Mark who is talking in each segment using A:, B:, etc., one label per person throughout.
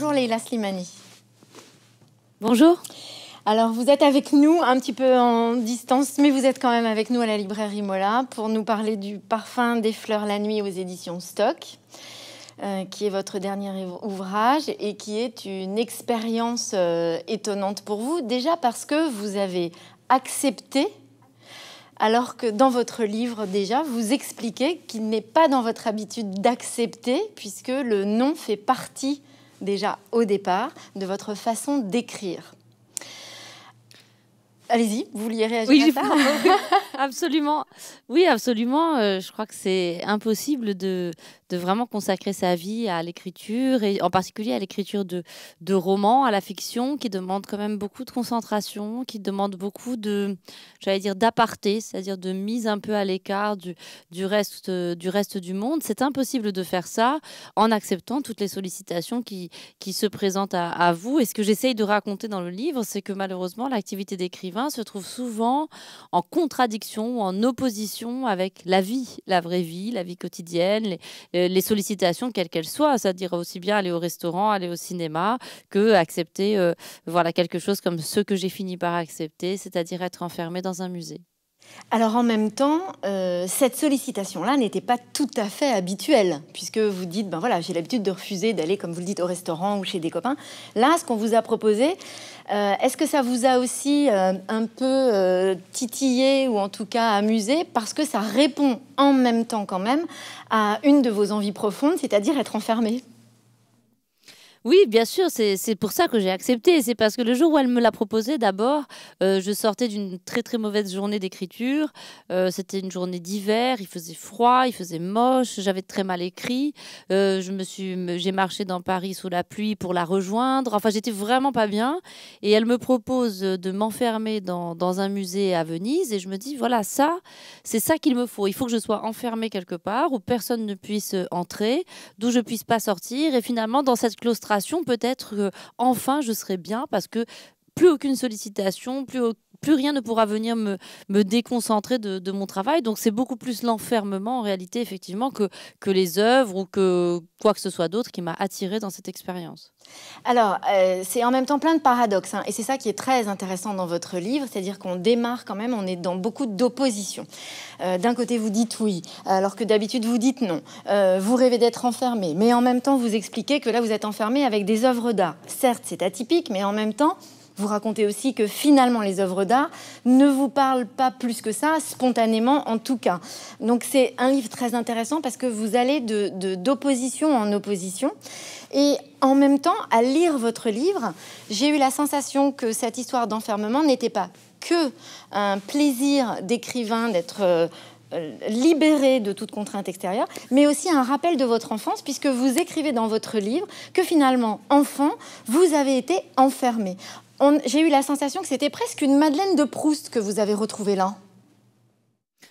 A: Bonjour Leila Slimani. Bonjour. Alors vous êtes avec nous un petit peu en distance, mais vous êtes quand même avec nous à la librairie Mola pour nous parler du parfum des fleurs la nuit aux éditions Stock. Euh, qui est votre dernier ouvrage et qui est une expérience euh, étonnante pour vous, déjà parce que vous avez accepté, alors que dans votre livre déjà, vous expliquez qu'il n'est pas dans votre habitude d'accepter, puisque le non fait partie déjà au départ de votre façon d'écrire. Allez-y, vous vouliez réagir oui, ça
B: Absolument.
A: Oui, absolument. Euh, je crois
B: que c'est impossible de, de, vraiment consacrer sa vie à l'écriture, et en particulier à l'écriture de, de romans, à la fiction, qui demande quand même beaucoup de concentration, qui demande beaucoup de, j'allais dire, d'aparté, c'est-à-dire de mise un peu à l'écart du, du, reste, du reste du monde. C'est impossible de faire ça en acceptant toutes les sollicitations qui, qui se présentent à, à vous. Et ce que j'essaye de raconter dans le livre, c'est que malheureusement, l'activité d'écrivain, se trouve souvent en contradiction, ou en opposition avec la vie, la vraie vie, la vie quotidienne, les, euh, sollicitations quelles qu'elles soient, c'est-à-dire aussi bien aller au restaurant, aller au cinéma, que accepter euh, voilà quelque chose comme ce que j'ai fini par accepter,
A: c'est-à-dire être enfermé dans un musée. Alors en même temps, euh, cette sollicitation-là n'était pas tout à fait habituelle, puisque vous dites, ben voilà, j'ai l'habitude de refuser d'aller, comme vous le dites, au restaurant ou chez des copains. Là, ce qu'on vous a proposé, euh, est-ce que ça vous a aussi euh, un peu titillé ou en tout cas amusé, parce que ça répond en même temps quand même à une de vos envies profondes, c'est-à-dire être enfermé
B: oui, bien sûr, c'est pour ça que j'ai accepté. C'est parce que le jour où elle me l'a proposé, d'abord, euh, je sortais d'une très très mauvaise journée d'écriture. Euh, c'était une journée d'hiver, il faisait froid, il faisait moche, j'avais très mal écrit. Euh, j'ai marché dans Paris sous la pluie pour la rejoindre. Enfin, j'étais vraiment pas bien. Et elle me propose de m'enfermer dans, un musée à Venise. Et je me dis, voilà, ça, c'est ça qu'il me faut. Il faut que je sois enfermée quelque part où personne ne puisse entrer, d'où je puisse pas sortir. Et finalement, dans cette claustration peut-être enfin je serai bien parce que plus aucune sollicitation, plus aucune plus rien ne pourra venir me, déconcentrer de, mon travail. Donc c'est beaucoup plus l'enfermement en réalité, effectivement, que, que les œuvres ou que quoi que ce soit d'autre qui m'a attiré dans cette expérience.
A: Alors, euh, c'est en même temps plein de paradoxes, hein, et c'est ça qui est très intéressant dans votre livre, c'est-à-dire qu'on démarre quand même, on est dans beaucoup d'opposition. Euh, d'un côté, vous dites oui, alors que d'habitude, vous dites non. Euh, vous rêvez d'être enfermé, mais en même temps, vous expliquez que là, vous êtes enfermé avec des œuvres d'art. Certes, c'est atypique, mais en même temps, vous racontez aussi que finalement les œuvres d'art ne vous parlent pas plus que ça, spontanément en tout cas. Donc c'est un livre très intéressant parce que vous allez d'opposition de, en opposition. Et en même temps, à lire votre livre, j'ai eu la sensation que cette histoire d'enfermement n'était pas que un plaisir d'écrivain d'être... Euh, libéré de toute contrainte extérieure, mais aussi un rappel de votre enfance, puisque vous écrivez dans votre livre que finalement, enfant, vous avez été enfermé j'ai eu la sensation que c'était presque une Madeleine de Proust que vous avez retrouvée là.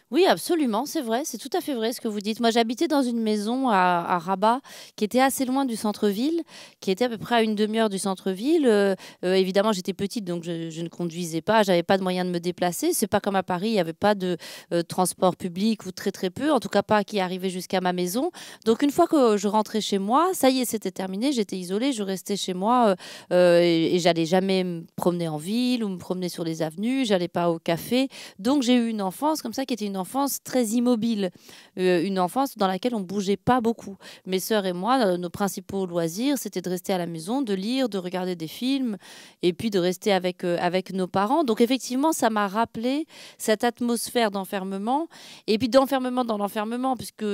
B: Oui, absolument, c'est vrai, c'est tout à fait vrai ce que vous dites. Moi, j'habitais dans une maison à, Rabat qui était assez loin du centre-ville, qui était à peu près à une demi-heure du centre-ville. Euh, euh, évidemment, j'étais petite, donc je, ne conduisais pas, j'avais pas de moyen de me déplacer. C'est pas comme à Paris, il n'y avait pas de euh, transport public ou très très peu, en tout cas pas qui arrivait jusqu'à ma maison. Donc une fois que je rentrais chez moi, ça y est, c'était terminé, j'étais isolée, je restais chez moi et, et j'allais jamais me promener en ville ou me promener sur les avenues, j'allais pas au café. Donc j'ai eu une enfance comme ça qui était une enfance très immobile, euh, une enfance dans laquelle on bougeait pas beaucoup. Mes sœurs et moi, euh, nos principaux loisirs, c'était de rester à la maison, de lire, de regarder des films, et puis de rester avec, euh, avec nos parents. Donc effectivement, ça m'a rappelé cette atmosphère d'enfermement, et puis d'enfermement dans l'enfermement, puisque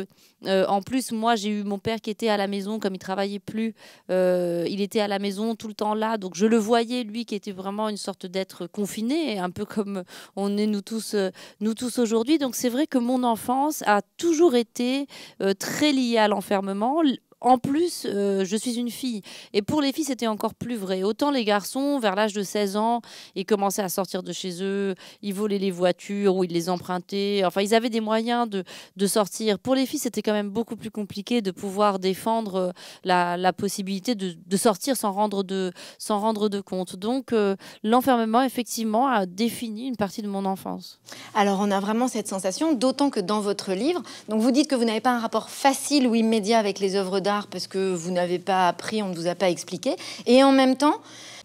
B: en plus, moi, j'ai eu mon père qui était à la maison, comme il travaillait plus, il était à la maison tout le temps là, donc je le voyais, lui, qui était vraiment une sorte d'être confiné, un peu comme on est nous tous, nous tous aujourd'hui. Donc donc c'est vrai que mon enfance a toujours été euh, très liée à l'enfermement en plus, euh, je suis une fille. Et pour les filles, c'était encore plus vrai. Autant les garçons, vers l'âge de 16 ans, ils commençaient à sortir de chez eux, ils volaient les voitures ou ils les empruntaient. Enfin, ils avaient des moyens de, sortir. Pour les filles, c'était quand même beaucoup plus compliqué de pouvoir défendre euh, la, possibilité de, sortir sans rendre de, sans rendre de compte. Donc, euh, l'enfermement, effectivement, a défini
A: une partie de mon enfance. Alors, on a vraiment cette sensation, d'autant que dans votre livre, donc vous dites que vous n'avez pas un rapport facile ou immédiat avec les œuvres d'art parce que vous n'avez pas appris, on ne vous a pas expliqué. Et en même temps,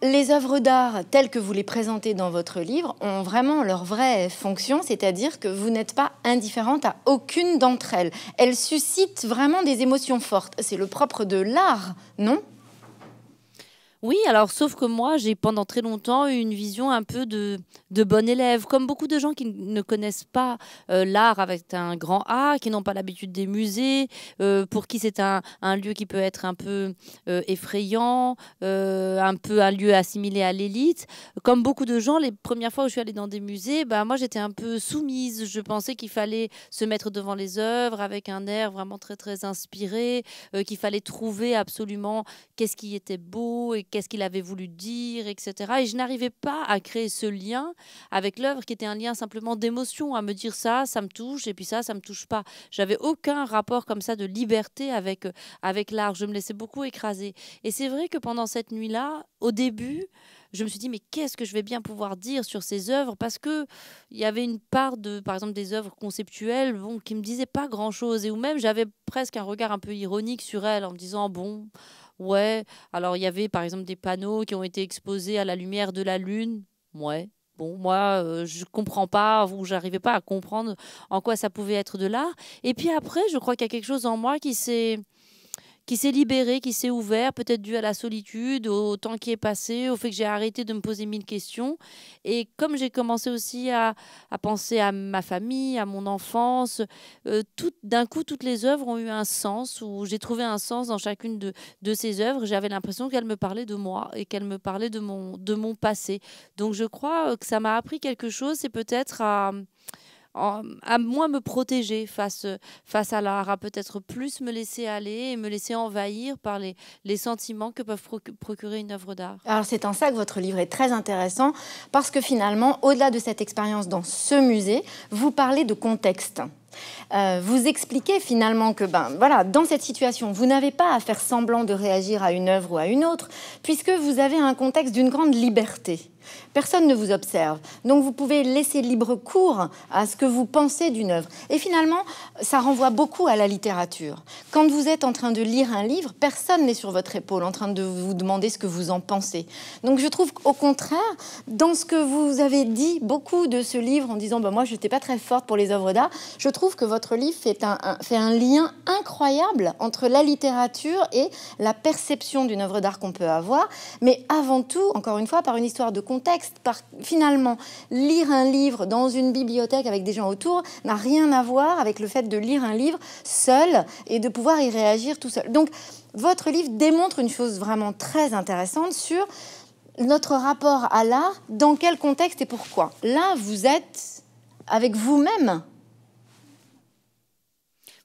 A: les œuvres d'art telles que vous les présentez dans votre livre ont vraiment leur vraie fonction, c'est-à-dire que vous n'êtes pas indifférente à aucune d'entre elles. Elles suscitent vraiment des émotions fortes. C'est le propre de l'art, non
B: oui, alors sauf que moi, j'ai pendant très longtemps eu une vision un peu de, de bon élève, comme beaucoup de gens qui ne connaissent pas euh, l'art avec un grand A, qui n'ont pas l'habitude des musées, euh, pour qui c'est un, un, lieu qui peut être un peu euh, effrayant, un peu un lieu assimilé à l'élite. Comme beaucoup de gens, les premières fois où je suis allée dans des musées, bah, moi j'étais un peu soumise. Je pensais qu'il fallait se mettre devant les œuvres avec un air vraiment très très inspiré, qu'il fallait trouver absolument qu'est-ce qui était beau et qu'est-ce qu'il avait voulu dire, etc. Et je n'arrivais pas à créer ce lien avec l'œuvre qui était un lien simplement d'émotion, à me dire ça, ça me touche, et puis ça, ça me touche pas. J'avais aucun rapport comme ça de liberté avec, avec l'art. Je me laissais beaucoup écraser. Et c'est vrai que pendant cette nuit-là, au début, je me suis dit mais qu'est-ce que je vais bien pouvoir dire sur ces œuvres parce que il y avait une part de par exemple des œuvres conceptuelles bon qui me disaient pas grand-chose et ou même j'avais presque un regard un peu ironique sur elles en me disant bon Ouais, alors il y avait par exemple des panneaux qui ont été exposés à la lumière de la lune. Ouais, bon, moi, euh, je comprends pas ou j'arrivais pas à comprendre en quoi ça pouvait être de l'art. Et puis après, je crois qu'il y a quelque chose en moi qui s'est qui s'est libéré, qui s'est ouvert, peut-être dû à la solitude, au temps qui est passé, au fait que j'ai arrêté de me poser mille questions. Et comme j'ai commencé aussi à, penser à ma famille, à mon enfance, euh, tout d'un coup, toutes les œuvres ont eu un sens, où j'ai trouvé un sens dans chacune de, ces œuvres. J'avais l'impression qu'elles me parlaient de moi et qu'elles me parlaient de mon, passé. Donc je crois que ça m'a appris quelque chose, c'est peut-être à à moins me protéger face, face à l'art, à peut-être plus me laisser aller et me laisser envahir par les, les sentiments que peuvent procurer une œuvre d'art.
A: Alors c'est en ça que votre livre est très intéressant, parce que finalement, au-delà de cette expérience dans ce musée, vous parlez de contexte. Euh, vous expliquez finalement que, ben voilà, dans cette situation, vous n'avez pas à faire semblant de réagir à une œuvre ou à une autre, puisque vous avez un contexte d'une grande liberté. Personne ne vous observe. Donc vous pouvez laisser libre cours à ce que vous pensez d'une œuvre. Et finalement, ça renvoie beaucoup à la littérature. Quand vous êtes en train de lire un livre, personne n'est sur votre épaule en train de vous demander ce que vous en pensez. Donc je trouve au contraire, dans ce que vous avez dit beaucoup de ce livre en disant ben, Moi, je n'étais pas très forte pour les œuvres d'art, je trouve que votre livre fait un, un, fait un lien incroyable entre la littérature et la perception d'une œuvre d'art qu'on peut avoir, mais avant tout, encore une fois, par une histoire de contexte, par finalement lire un livre dans une bibliothèque avec des gens autour n'a rien à voir avec le fait de lire un livre seul et de pouvoir y réagir tout seul. Donc, votre livre démontre une chose vraiment très intéressante sur notre rapport à l'art, dans quel contexte et pourquoi. Là, vous êtes avec vous-même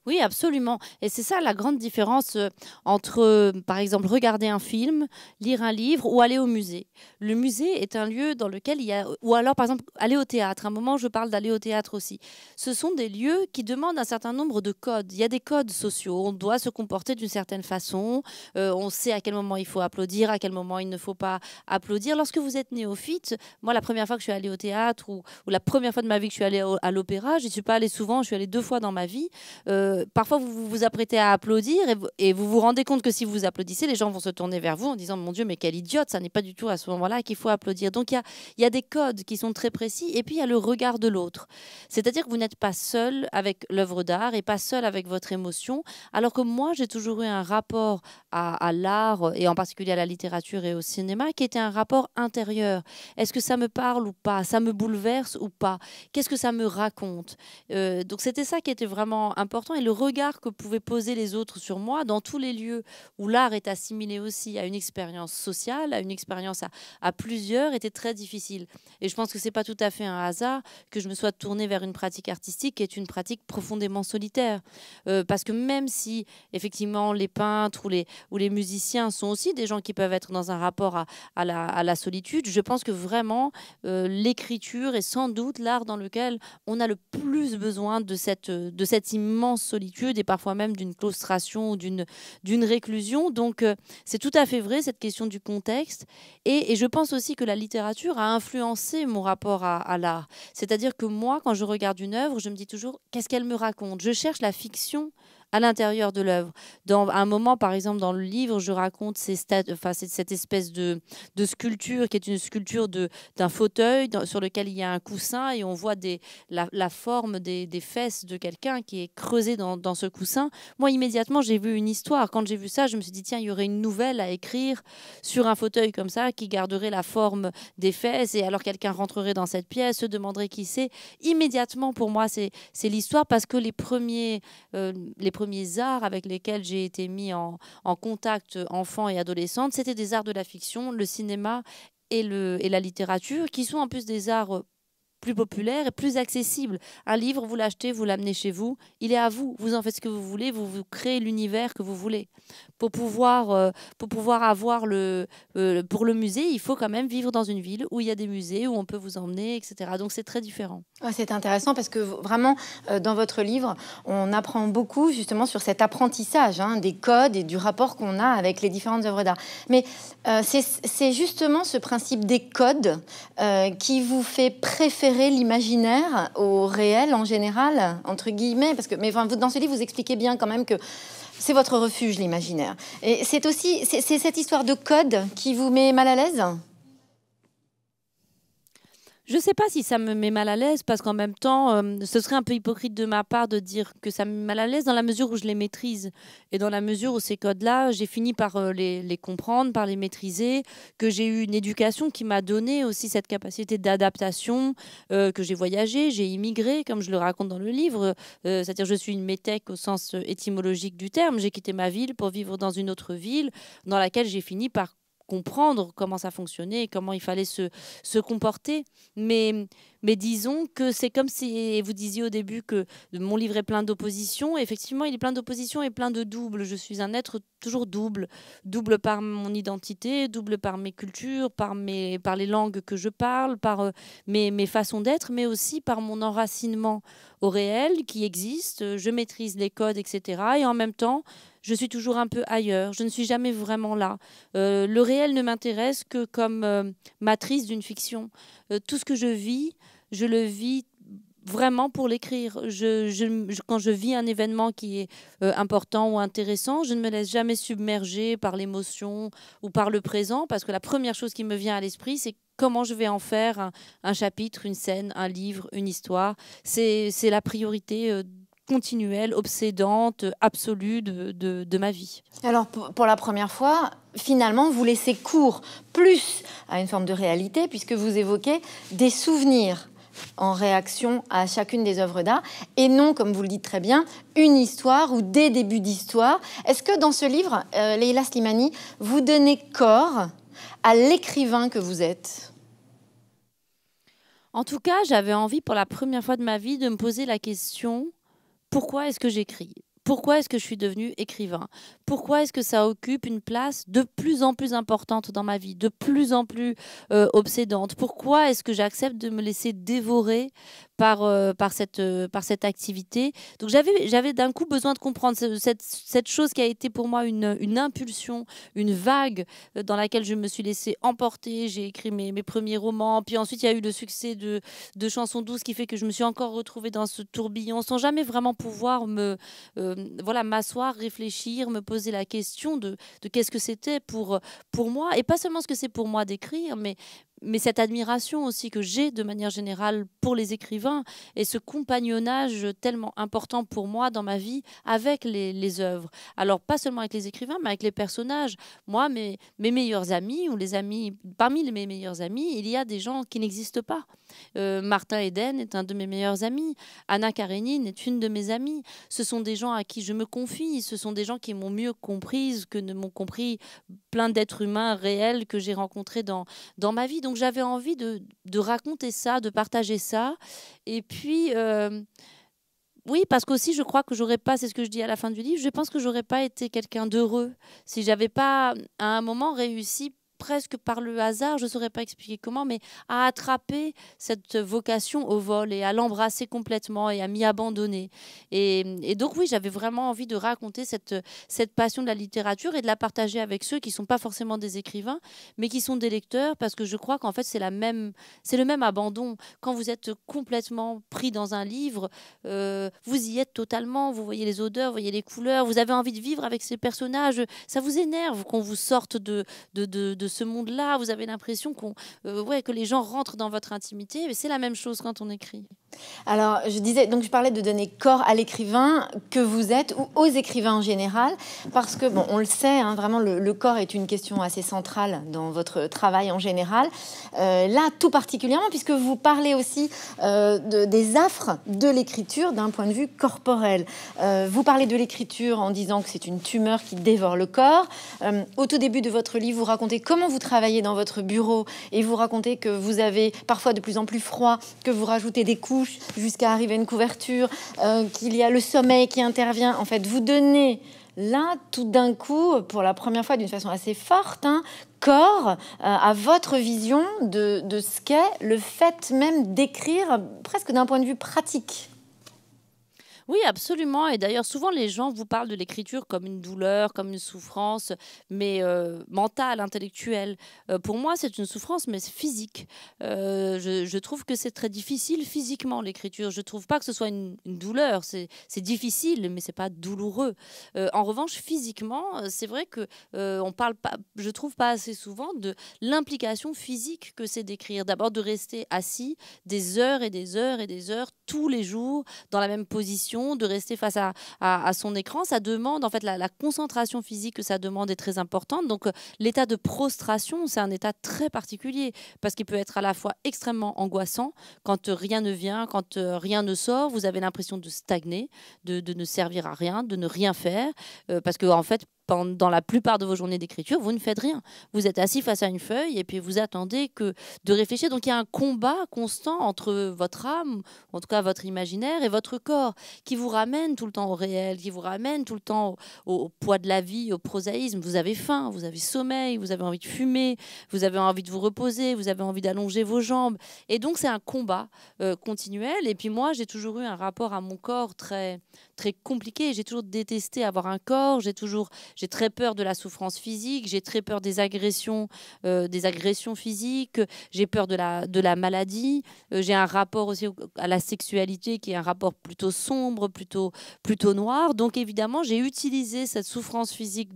B: oui, absolument. Et c'est ça la grande différence euh, entre, par exemple, regarder un film, lire un livre ou aller au musée. Le musée est un lieu dans lequel il y a, ou alors, par exemple, aller au théâtre. À un moment, je parle d'aller au théâtre aussi. Ce sont des lieux qui demandent un certain nombre de codes. Il y a des codes sociaux. On doit se comporter d'une certaine façon. Euh, on sait à quel moment il faut applaudir, à quel moment il ne faut pas applaudir. Lorsque vous êtes néophyte, moi, la première fois que je suis allée au théâtre ou, la première fois de ma vie que je suis allée à l'opéra, je ne suis pas allée souvent, je suis allée deux fois dans ma vie. Euh, parfois vous, vous, apprêtez à applaudir et vous, vous, rendez compte que si vous applaudissez, les gens vont se tourner vers vous en disant Mon Dieu, mais quelle idiote, ça n'est pas du tout à ce moment-là qu'il faut applaudir. Donc il y a, des codes qui sont très précis et puis il y a le regard de l'autre. C'est-à-dire que vous n'êtes pas seul avec l'œuvre d'art et pas seul avec votre émotion, alors que moi j'ai toujours eu un rapport à, l'art et en particulier à la littérature et au cinéma qui était un rapport intérieur. Est-ce que ça me parle ou pas Ça me bouleverse ou pas Qu'est-ce que ça me raconte euh, Donc c'était ça qui était vraiment important. Et le regard que pouvaient poser les autres sur moi, dans tous les lieux où l'art est assimilé aussi à une expérience sociale, à une expérience à, plusieurs, était très difficile. Et je pense que c'est pas tout à fait un hasard que je me sois tournée vers une pratique artistique qui est une pratique profondément solitaire. Euh, parce que même si, effectivement, les peintres ou les, ou les musiciens sont aussi des gens qui peuvent être dans un rapport à, à, la, solitude, je pense que vraiment, euh, l'écriture est sans doute l'art dans lequel on a le plus besoin de cette, de cette immense solitude et parfois même d'une claustration ou d'une réclusion. Donc euh, c'est tout à fait vrai cette question du contexte. Et, je pense aussi que la littérature a influencé mon rapport à, à l'art. C'est-à-dire que moi, quand je regarde une œuvre, je me dis toujours qu'est-ce qu'elle me raconte. Je cherche la fiction à l'intérieur de l'œuvre. Dans un moment, par exemple, dans le livre, je raconte ces enfin, cette espèce de, sculpture qui est une sculpture d'un fauteuil sur lequel il y a un coussin et on voit des, la, forme des, fesses de quelqu'un qui est creusé dans, ce coussin. Moi, immédiatement, j'ai vu une histoire. Quand j'ai vu ça, je me suis dit, tiens, il y aurait une nouvelle à écrire sur un fauteuil comme ça qui garderait la forme des fesses. Et alors, quelqu'un rentrerait dans cette pièce, se demanderait qui c'est. Immédiatement, pour moi, c'est l'histoire parce que les premiers, euh, les premiers premiers arts avec lesquels j'ai été mis en, contact enfant et adolescente, c'était des arts de la fiction, le cinéma et, et la littérature, qui sont en plus des arts plus populaire et plus accessible. Un livre, vous l'achetez, vous l'amenez chez vous, il est à vous. Vous en faites ce que vous voulez, vous, vous créez l'univers que vous voulez. Pour pouvoir, euh, pour pouvoir avoir le, euh, pour le musée, il faut quand même vivre dans une ville où il y a des musées, où on peut vous emmener, etc. Donc
A: c'est très différent. Ah, c'est intéressant parce que vraiment, euh, dans votre livre, on apprend beaucoup justement sur cet apprentissage hein, des codes et du rapport qu'on a avec les différentes œuvres d'art. Mais c'est justement ce principe des codes qui vous fait préférer l'imaginaire au réel en général, entre guillemets, parce que mais enfin, dans ce livre, vous expliquez bien quand même que c'est votre refuge, l'imaginaire. Et c'est aussi c'est cette histoire de code qui vous met mal à l'aise je ne sais pas si ça me
B: met mal à l'aise parce qu'en même temps, euh, ce serait un peu hypocrite de ma part de dire que ça me met mal à l'aise dans la mesure où je les maîtrise et dans la mesure où ces codes-là, j'ai fini par euh, les, comprendre, par les maîtriser, que j'ai eu une éducation qui m'a donné aussi cette capacité d'adaptation, euh, que j'ai voyagé, j'ai immigré, comme je le raconte dans le livre, c'est-à-dire je suis une métèque au sens étymologique du terme, j'ai quitté ma ville pour vivre dans une autre ville dans laquelle j'ai fini par comprendre comment ça fonctionnait, comment il fallait se, comporter. Mais, mais disons que c'est comme si vous disiez au début que mon livre est plein d'opposition Effectivement, il est plein d'opposition et plein de doubles. Je suis un être toujours double, double par mon identité, double par mes cultures, par, mes, par les langues que je parle, par euh, mes, mes façons d'être, mais aussi par mon enracinement au réel qui existe. Je maîtrise les codes, etc. Et en même temps, je suis toujours un peu ailleurs, je ne suis jamais vraiment là. Euh, le réel ne m'intéresse que comme euh, matrice d'une fiction. Euh, tout ce que je vis, je le vis vraiment pour l'écrire. quand je vis un événement qui est important ou intéressant, je ne me laisse jamais submerger par l'émotion ou par le présent, parce que la première chose qui me vient à l'esprit, c'est comment je vais en faire un, chapitre, une scène, un livre, une histoire. C'est la priorité continuelle, obsédante, absolue de, ma vie.
A: Alors pour, la première fois, finalement, vous laissez court plus à une forme de réalité, puisque vous évoquez des souvenirs en réaction à chacune des œuvres d'art, et non, comme vous le dites très bien, une histoire ou des débuts d'histoire. Est-ce que dans ce livre, euh, Leila Slimani, vous donnez corps à l'écrivain que vous êtes En tout cas,
B: j'avais envie pour la première fois de ma vie de me poser la question pourquoi est-ce que j'écris pourquoi est-ce que je suis devenu écrivain Pourquoi est-ce que ça occupe une place de plus en plus importante dans ma vie, de plus en plus euh, obsédante Pourquoi est-ce que j'accepte de me laisser dévorer par, euh, par, cette, euh, par cette activité. Donc j'avais, d'un coup besoin de comprendre cette, chose qui a été pour moi une, impulsion, une vague euh, dans laquelle je me suis laissée emporter. J'ai écrit mes, premiers romans, puis ensuite il y a eu le succès de, de Chansons douces qui fait que je me suis encore retrouvée dans ce tourbillon sans jamais vraiment pouvoir me voilà m'asseoir, réfléchir, me poser la question de, de qu'est-ce que c'était pour, pour moi, et pas seulement ce que c'est pour moi d'écrire, mais mais cette admiration aussi que j'ai de manière générale pour les écrivains et ce compagnonnage tellement important pour moi dans ma vie avec les, œuvres. Alors pas seulement avec les écrivains, mais avec les personnages. Moi, mes, mes meilleurs amis ou les amis, parmi mes meilleurs amis, il y a des gens qui n'existent pas. Euh, Martin Eden est un de mes meilleurs amis. Anna Karenine est une de mes amies. Ce sont des gens à qui je me confie. Ce sont des gens qui m'ont mieux comprise que ne m'ont compris plein d'êtres humains réels que j'ai rencontrés dans, dans ma vie. Donc j'avais envie de, raconter ça, de partager ça. Et puis. Euh, oui, parce qu'aussi, je crois que j'aurais pas, c'est ce que je dis à la fin du livre, je pense que j'aurais pas été quelqu'un d'heureux si j'avais pas à un moment réussi presque par le hasard, je ne saurais pas expliquer comment, mais à attraper cette vocation au vol et à l'embrasser complètement et à m'y abandonner. Et, donc oui, j'avais vraiment envie de raconter cette, cette passion de la littérature et de la partager avec ceux qui ne sont pas forcément des écrivains, mais qui sont des lecteurs, parce que je crois qu'en fait c'est la même, c'est le même abandon. Quand vous êtes complètement pris dans un livre, euh, vous y êtes totalement, vous voyez les odeurs, vous voyez les couleurs, vous avez envie de vivre avec ces personnages, ça vous énerve qu'on vous sorte de, de, de, de ce monde-là. Vous avez l'impression qu'on, euh, que les gens rentrent dans votre intimité. Mais c'est la même chose quand
A: on écrit alors, je disais, donc je parlais de donner corps à l'écrivain que vous êtes ou aux écrivains en général, parce que, bon, on le sait, hein, vraiment, le, corps est une question assez centrale dans votre travail en général. Euh, là, tout particulièrement, puisque vous parlez aussi euh, des affres de l'écriture d'un point de vue corporel. Euh, vous parlez de l'écriture en disant que c'est une tumeur qui dévore le corps. au tout début de votre livre, vous racontez comment vous travaillez dans votre bureau et vous racontez que vous avez parfois de plus en plus froid, que vous rajoutez des couches jusqu'à arriver à une couverture, euh, qu'il y a le sommeil qui intervient. En fait, vous donnez là, tout d'un coup, pour la première fois d'une façon assez forte, hein, corps euh, à votre vision de ce qu'est le fait même d'écrire presque d'un point de vue pratique.
B: Oui, absolument. Et d'ailleurs, souvent, les gens vous parlent de l'écriture comme une douleur, comme une souffrance, mais euh, mentale, intellectuelle. Euh, pour moi, c'est une souffrance, mais physique. Euh, je, trouve que c'est très difficile physiquement, l'écriture. Je ne trouve pas que ce soit une, une douleur. C'est difficile, mais c'est pas douloureux. en revanche, physiquement, c'est vrai que on parle pas, je trouve pas assez souvent de l'implication physique que c'est d'écrire. D'abord, de rester assis des heures et des heures et des heures tous les jours dans la même position de rester face à, son écran. Ça demande, en fait, la, concentration physique que ça demande est très importante. Donc, euh, l'état de prostration, c'est un état très particulier parce qu'il peut être à la fois extrêmement angoissant quand euh, rien ne vient, quand euh, rien ne sort. Vous avez l'impression de stagner, de, ne servir à rien, de ne rien faire parce que, en fait, dans la plupart de vos journées d'écriture, vous ne faites rien. Vous êtes assis face à une feuille et puis vous attendez que de réfléchir. Donc il y a un combat constant entre votre âme, en tout cas votre imaginaire, et votre corps, qui vous ramène tout le temps au réel, qui vous ramène tout le temps au, poids de la vie, au prosaïsme. Vous avez faim, vous avez sommeil, vous avez envie de fumer, vous avez envie de vous reposer, vous avez envie d'allonger vos jambes. Et donc c'est un combat euh, continuel. Et puis moi, j'ai toujours eu un rapport à mon corps très, très compliqué. J'ai toujours détesté avoir un corps. J'ai toujours j'ai très peur de la souffrance physique, j'ai très peur des agressions, euh, des agressions physiques, j'ai peur de la, de la maladie, euh, j'ai un rapport aussi à la sexualité qui est un rapport plutôt sombre, plutôt, plutôt noir. Donc évidemment, j'ai utilisé cette souffrance physique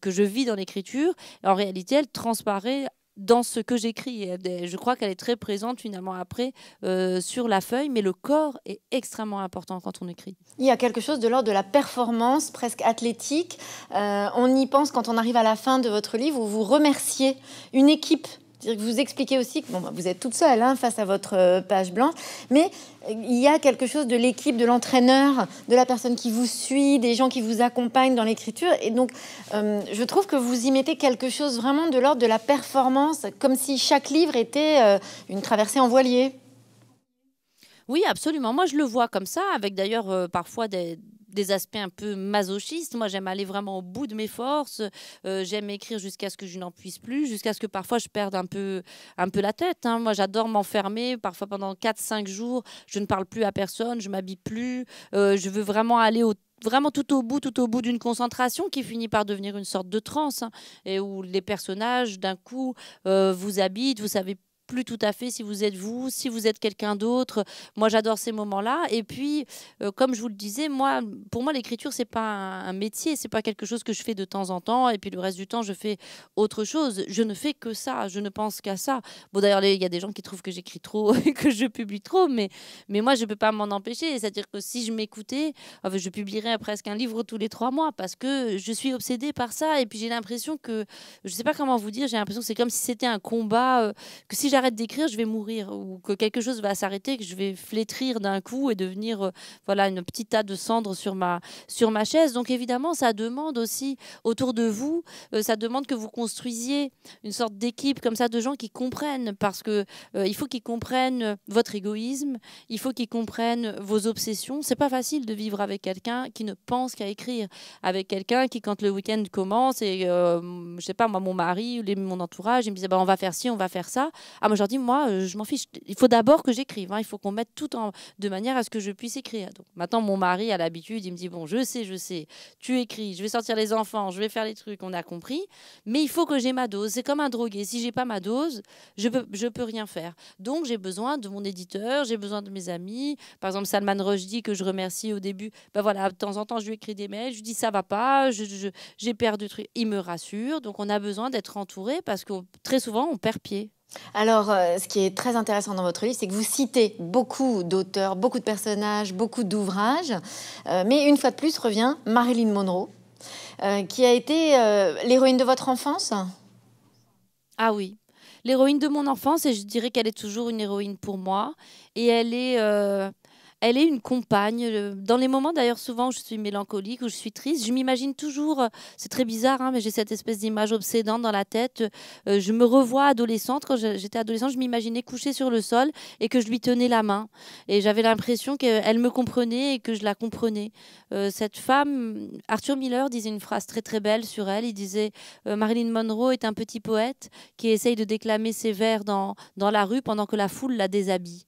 B: que je vis dans l'écriture. En réalité, elle transparaît dans ce que j'écris. Je crois qu'elle est très présente finalement après euh, sur la feuille, mais le corps est extrêmement important quand on écrit.
A: Il y a quelque chose de l'ordre de la performance presque athlétique. Euh, on y pense quand on arrive à la fin de votre livre où vous remerciez une équipe vous expliquez aussi que bon, bah, vous êtes toute seule hein, face à votre euh, page blanche, mais euh, il y a quelque chose de l'équipe, de l'entraîneur, de la personne qui vous suit, des gens qui vous accompagnent dans l'écriture. Et donc, euh, je trouve que vous y mettez quelque chose vraiment de l'ordre de la performance, comme si chaque livre était une traversée en voilier.
B: Oui, absolument. Moi, je le vois comme ça, avec d'ailleurs parfois des, des aspects un peu masochistes. Moi, j'aime aller vraiment au bout de mes forces. Euh, j'aime écrire jusqu'à ce que je n'en puisse plus, jusqu'à ce que parfois je perde un peu, un peu la tête. Hein. Moi, j'adore m'enfermer. Parfois, pendant 4-5 jours, je ne parle plus à personne, je m'habille plus. Euh, je veux vraiment aller vraiment tout au bout, tout au bout d'une concentration qui finit par devenir une sorte de transe, hein, et où les personnages, d'un coup, euh, vous habitent, vous savez plus tout à fait si vous êtes vous, si vous êtes quelqu'un d'autre. Moi, j'adore ces moments-là. Et puis, euh, comme je vous le disais, moi, pour moi, l'écriture, c'est pas un, métier, c'est pas quelque chose que je fais de temps en temps. Et puis le reste du temps, je fais autre chose. Je ne fais que ça. Je ne pense qu'à ça. Bon, d'ailleurs, il y a des gens qui trouvent que j'écris trop, que je publie trop, mais mais moi, je peux pas m'en empêcher. C'est-à-dire que si je m'écoutais, je publierais presque un livre tous les trois mois parce que je suis obsédée par ça. Et puis j'ai l'impression que, je sais pas comment vous dire, j'ai l'impression que c'est comme si c'était un combat, euh, que si j'arrête d'écrire, je vais mourir, ou que quelque chose va s'arrêter, que je vais flétrir d'un coup et devenir euh, voilà une petite tas de cendres sur ma, sur ma chaise. Donc évidemment, ça demande aussi autour de vous, euh, ça demande que vous construisiez une sorte d'équipe comme ça de gens qui comprennent, parce que euh, il faut qu'ils comprennent votre égoïsme, il faut qu'ils comprennent vos obsessions. C'est pas facile de vivre avec quelqu'un qui ne pense qu'à écrire, avec quelqu'un qui quand le week-end commence et je sais pas moi mon mari, les, mon entourage, il me disait bah, on va faire ci, on va faire ça. Ah, moi, je leur dis, moi, euh, je m'en fiche. Il faut d'abord que j'écrive. Hein. Il faut qu'on mette tout en, de manière à ce que je puisse écrire. Donc, maintenant, mon mari a l'habitude, il me dit, bon, je sais, je sais, tu écris, je vais sortir les enfants, je vais faire les trucs, on a compris. Mais il faut que j'ai ma dose. C'est comme un drogué. Si j'ai pas ma dose, je peux, je peux rien faire. Donc, j'ai besoin de mon éditeur, j'ai besoin de mes amis. Par exemple, Salman Rushdie, que je remercie au début. Ben voilà, de temps en temps, je lui écris des mails, je lui dis, ça va pas, j'ai perdu truc. Il me rassure. Donc, on a besoin d'être entouré parce que
A: très souvent, on perd pied. Alors, euh, ce qui est très intéressant dans votre livre, c'est que vous citez beaucoup d'auteurs, beaucoup de personnages, beaucoup d'ouvrages. Euh, mais une fois de plus, revient Marilyn Monroe, euh, qui a été l'héroïne de votre enfance.
B: Ah oui, l'héroïne de mon enfance, et je dirais qu'elle est toujours une héroïne pour moi. Et elle est elle est une compagne. Euh, dans les moments d'ailleurs souvent où je suis mélancolique, où je suis triste, je m'imagine toujours, euh, c'est très bizarre, hein, mais j'ai cette espèce d'image obsédante dans la tête. Euh, je me revois adolescente, quand j'étais adolescente, je m'imaginais couchée sur le sol et que je lui tenais la main. Et j'avais l'impression qu'elle me comprenait et que je la comprenais. cette femme, Arthur Miller disait une phrase très très belle sur elle, il disait Marilyn Monroe est un petit poète qui essaye de déclamer ses vers dans, dans la rue pendant que la foule la déshabille.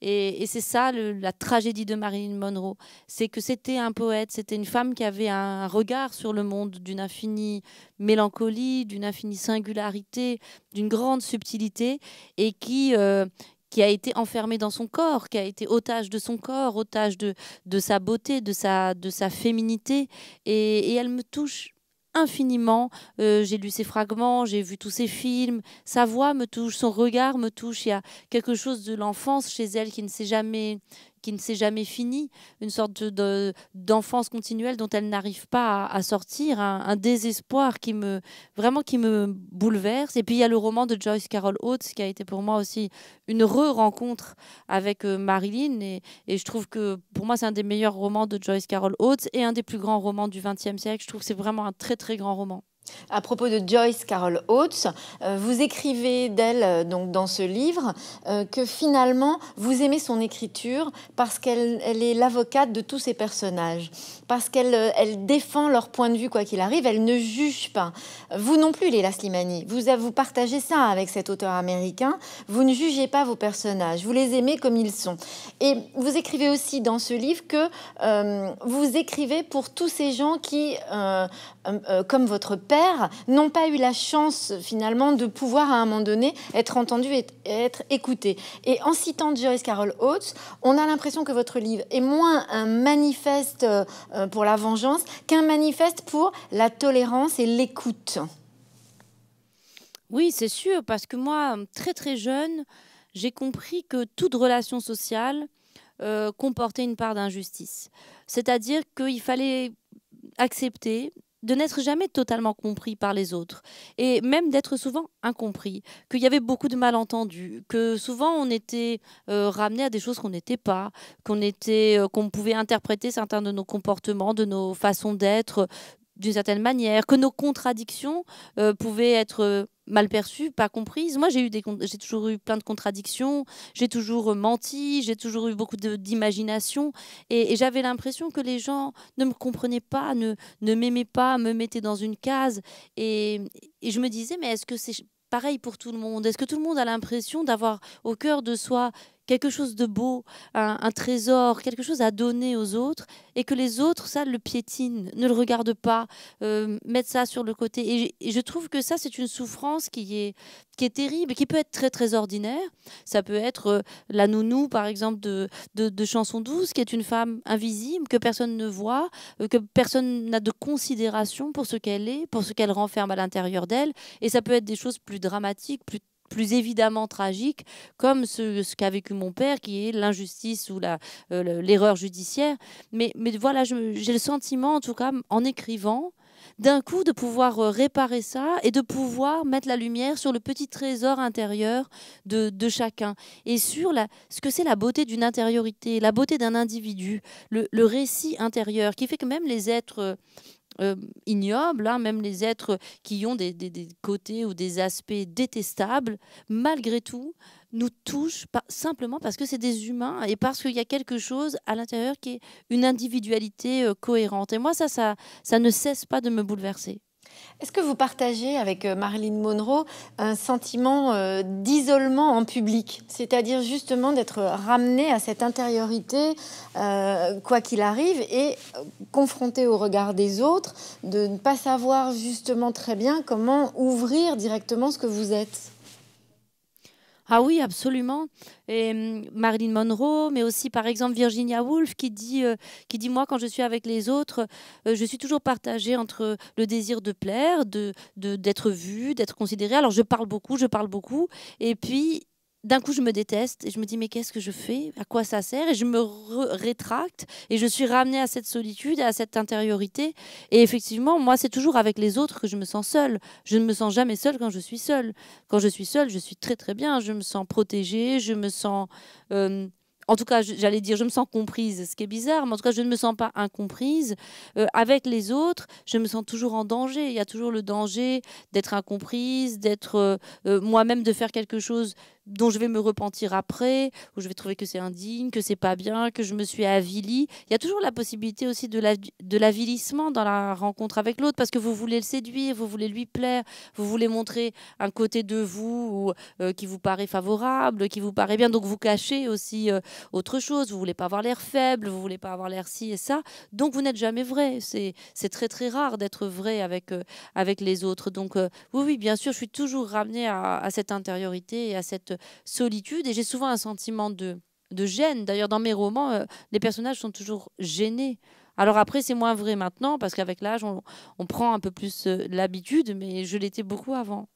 B: Et, c'est ça la tragédie de Marilyn Monroe, c'est que c'était un poète, c'était une femme qui avait un regard sur le monde d'une infinie mélancolie, d'une infinie singularité, d'une grande subtilité, et qui euh, qui a été enfermée dans son corps, qui a été otage de son corps, otage de, sa beauté, de sa, de sa féminité. et elle me touche infiniment. Euh, j'ai lu ses fragments, j'ai vu tous ses films. Sa voix me touche, son regard me touche. Il y a quelque chose de l'enfance chez elle qui ne s'est jamais qui ne s'est jamais finie, une sorte d'enfance continuelle dont elle n'arrive pas à, sortir, un, désespoir qui me vraiment qui me bouleverse. Et puis il y a le roman de Joyce Carol Oates qui a été pour moi aussi une re-rencontre avec euh, Marilyn et, et, je trouve que pour moi c'est un des meilleurs romans de Joyce Carol Oates et un des plus grands romans du
A: XXe siècle. Je trouve que c'est vraiment un très très grand roman. À propos de Joyce Carol Oates, euh, vous écrivez d'elle euh, donc dans ce livre euh, que finalement vous aimez son écriture parce qu'elle est l'avocate de tous ces personnages parce qu'elle euh, elle défend leur point de vue quoi qu'il arrive, elle ne juge pas. Vous non plus, Léla Slimani, vous, vous partagez ça avec cet auteur américain, vous ne jugez pas vos personnages, vous les aimez comme ils sont. Et vous écrivez aussi dans ce livre que euh, vous écrivez pour tous ces gens qui, euh, comme votre père, n'ont pas eu la chance finalement de pouvoir à un moment donné être entendus et être écoutés. Et en citant Joyce Carol Oates, on a l'impression que votre livre est moins un manifeste euh, pour la vengeance qu'un manifeste pour la tolérance et l'écoute.
B: Oui, c'est sûr, parce que moi, très très jeune, j'ai compris que toute relation sociale euh, comportait une part d'injustice. C'est-à-dire qu'il fallait accepter de n'être jamais totalement compris par les autres et même d'être souvent incompris, qu'il y avait beaucoup de malentendus, que souvent on était euh, ramené à des choses qu'on n'était pas, qu'on euh, qu'on pouvait interpréter certains de nos comportements, de nos façons d'être d'une certaine manière, que nos contradictions euh, pouvaient être euh, mal perçues, pas comprises. Moi, j'ai eu des, j'ai toujours eu plein de contradictions, j'ai toujours euh, menti, j'ai toujours eu beaucoup d'imagination, et, j'avais l'impression que les gens ne me comprenaient pas, ne, ne m'aimaient pas, me mettaient dans une case, et je me disais, mais est-ce que c'est pareil pour tout le monde Est-ce que tout le monde a l'impression d'avoir au cœur de soi quelque chose de beau, un, trésor, quelque chose à donner aux autres, et que les autres, ça, le piétinent, ne le regardent pas, euh, mettent ça sur le côté. Et, je trouve que ça, c'est une souffrance qui est, qui est terrible, qui peut être très, très ordinaire. Ça peut être euh, la nounou, par exemple, de, de, Chanson 12, qui est une femme invisible, que personne ne voit, euh, que personne n'a de considération pour ce qu'elle est, pour ce qu'elle renferme à l'intérieur d'elle. Et ça peut être des choses plus dramatiques, plus plus évidemment tragique, comme ce, qu'a vécu mon père, qui est l'injustice ou euh, l'erreur judiciaire. Mais, voilà, j'ai le sentiment, en tout cas, en écrivant, d'un coup de pouvoir euh, réparer ça et de pouvoir mettre la lumière sur le petit trésor intérieur de, chacun et sur ce que c'est la beauté d'une intériorité, la beauté d'un individu, le, le, récit intérieur qui fait que même les êtres euh, euh, ignobles, hein, même les êtres qui ont des, côtés ou des aspects détestables, malgré tout, nous touchent simplement parce que c'est des humains et parce qu'il y a quelque chose à l'intérieur qui est une individualité euh, cohérente. Et moi, ça, ça, ça ne cesse pas de me bouleverser.
A: Est-ce que vous partagez avec euh, Marilyn Monroe un sentiment euh, d'isolement en public C'est-à-dire justement d'être ramené à cette intériorité, euh, quoi qu'il arrive, et confronté au regard des autres, de ne pas savoir justement très bien comment ouvrir directement ce que vous êtes ah oui, absolument. Et hum, Marilyn Monroe,
B: mais aussi par exemple Virginia Woolf qui dit, euh, qui dit moi quand je suis avec les autres, euh, je suis toujours partagée entre le désir de plaire, de d'être vue, d'être considérée. Alors je parle beaucoup, je parle beaucoup, et puis d'un coup, je me déteste et je me dis, mais qu'est-ce que je fais À quoi ça sert Et je me rétracte et je suis ramenée à cette solitude, à cette intériorité. Et effectivement, moi, c'est toujours avec les autres que je me sens seule. Je ne me sens jamais seule quand je suis seule. Quand je suis seule, je suis très, très bien. Je me sens protégée, je me sens. Euh, en tout cas, j'allais dire, je me sens comprise, ce qui est bizarre, mais en tout cas, je ne me sens pas incomprise. Euh, avec les autres, je me sens toujours en danger. Il y a toujours le danger d'être incomprise, d'être euh, moi-même de faire quelque chose dont je vais me repentir après, où je vais trouver que c'est indigne, que c'est pas bien, que je me suis avilie, Il y a toujours la possibilité aussi de l'avilissement dans la rencontre avec l'autre, parce que vous voulez le séduire, vous voulez lui plaire, vous voulez montrer un côté de vous euh, qui vous paraît favorable, qui vous paraît bien, donc vous cachez aussi euh, autre chose, vous voulez pas avoir l'air faible, vous voulez pas avoir l'air ci et ça, donc vous n'êtes jamais vrai. C'est très très rare d'être vrai avec, euh, avec les autres. Donc oui, oui, bien sûr, je suis toujours ramenée à, à cette intériorité et à cette solitude et j'ai souvent un sentiment de, gêne. D'ailleurs, dans mes romans, euh, les personnages sont toujours gênés. Alors après, c'est moins vrai maintenant parce qu'avec l'âge, on, prend un peu plus euh, l'habitude, mais je l'étais beaucoup avant.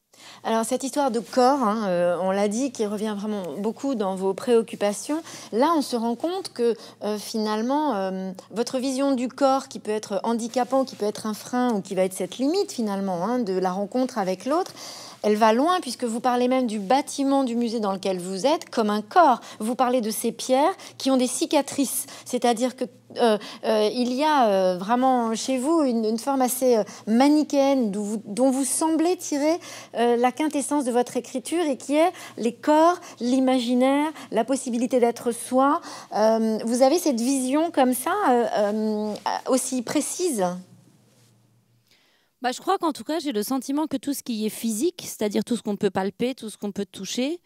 A: Alors cette histoire de corps, hein, euh, on l'a dit, qui revient vraiment beaucoup dans vos préoccupations, là on se rend compte que finalement votre vision du corps qui peut être handicapant, qui peut être un frein ou qui va être cette limite finalement hein, de la rencontre avec l'autre, elle va loin puisque vous parlez même du bâtiment du musée dans lequel vous êtes comme un corps. Vous parlez de ces pierres qui ont des cicatrices, c'est-à-dire que euh, euh, il y a euh, vraiment chez vous une, forme assez manichéenne dont vous, dont vous, semblez tirer la quintessence de votre écriture et qui est les corps, l'imaginaire, la possibilité d'être soi. vous avez cette vision comme ça aussi précise
B: bah, Je crois qu'en tout cas, j'ai le sentiment que tout ce qui est physique, c'est-à-dire tout ce qu'on peut palper, tout ce qu'on peut toucher,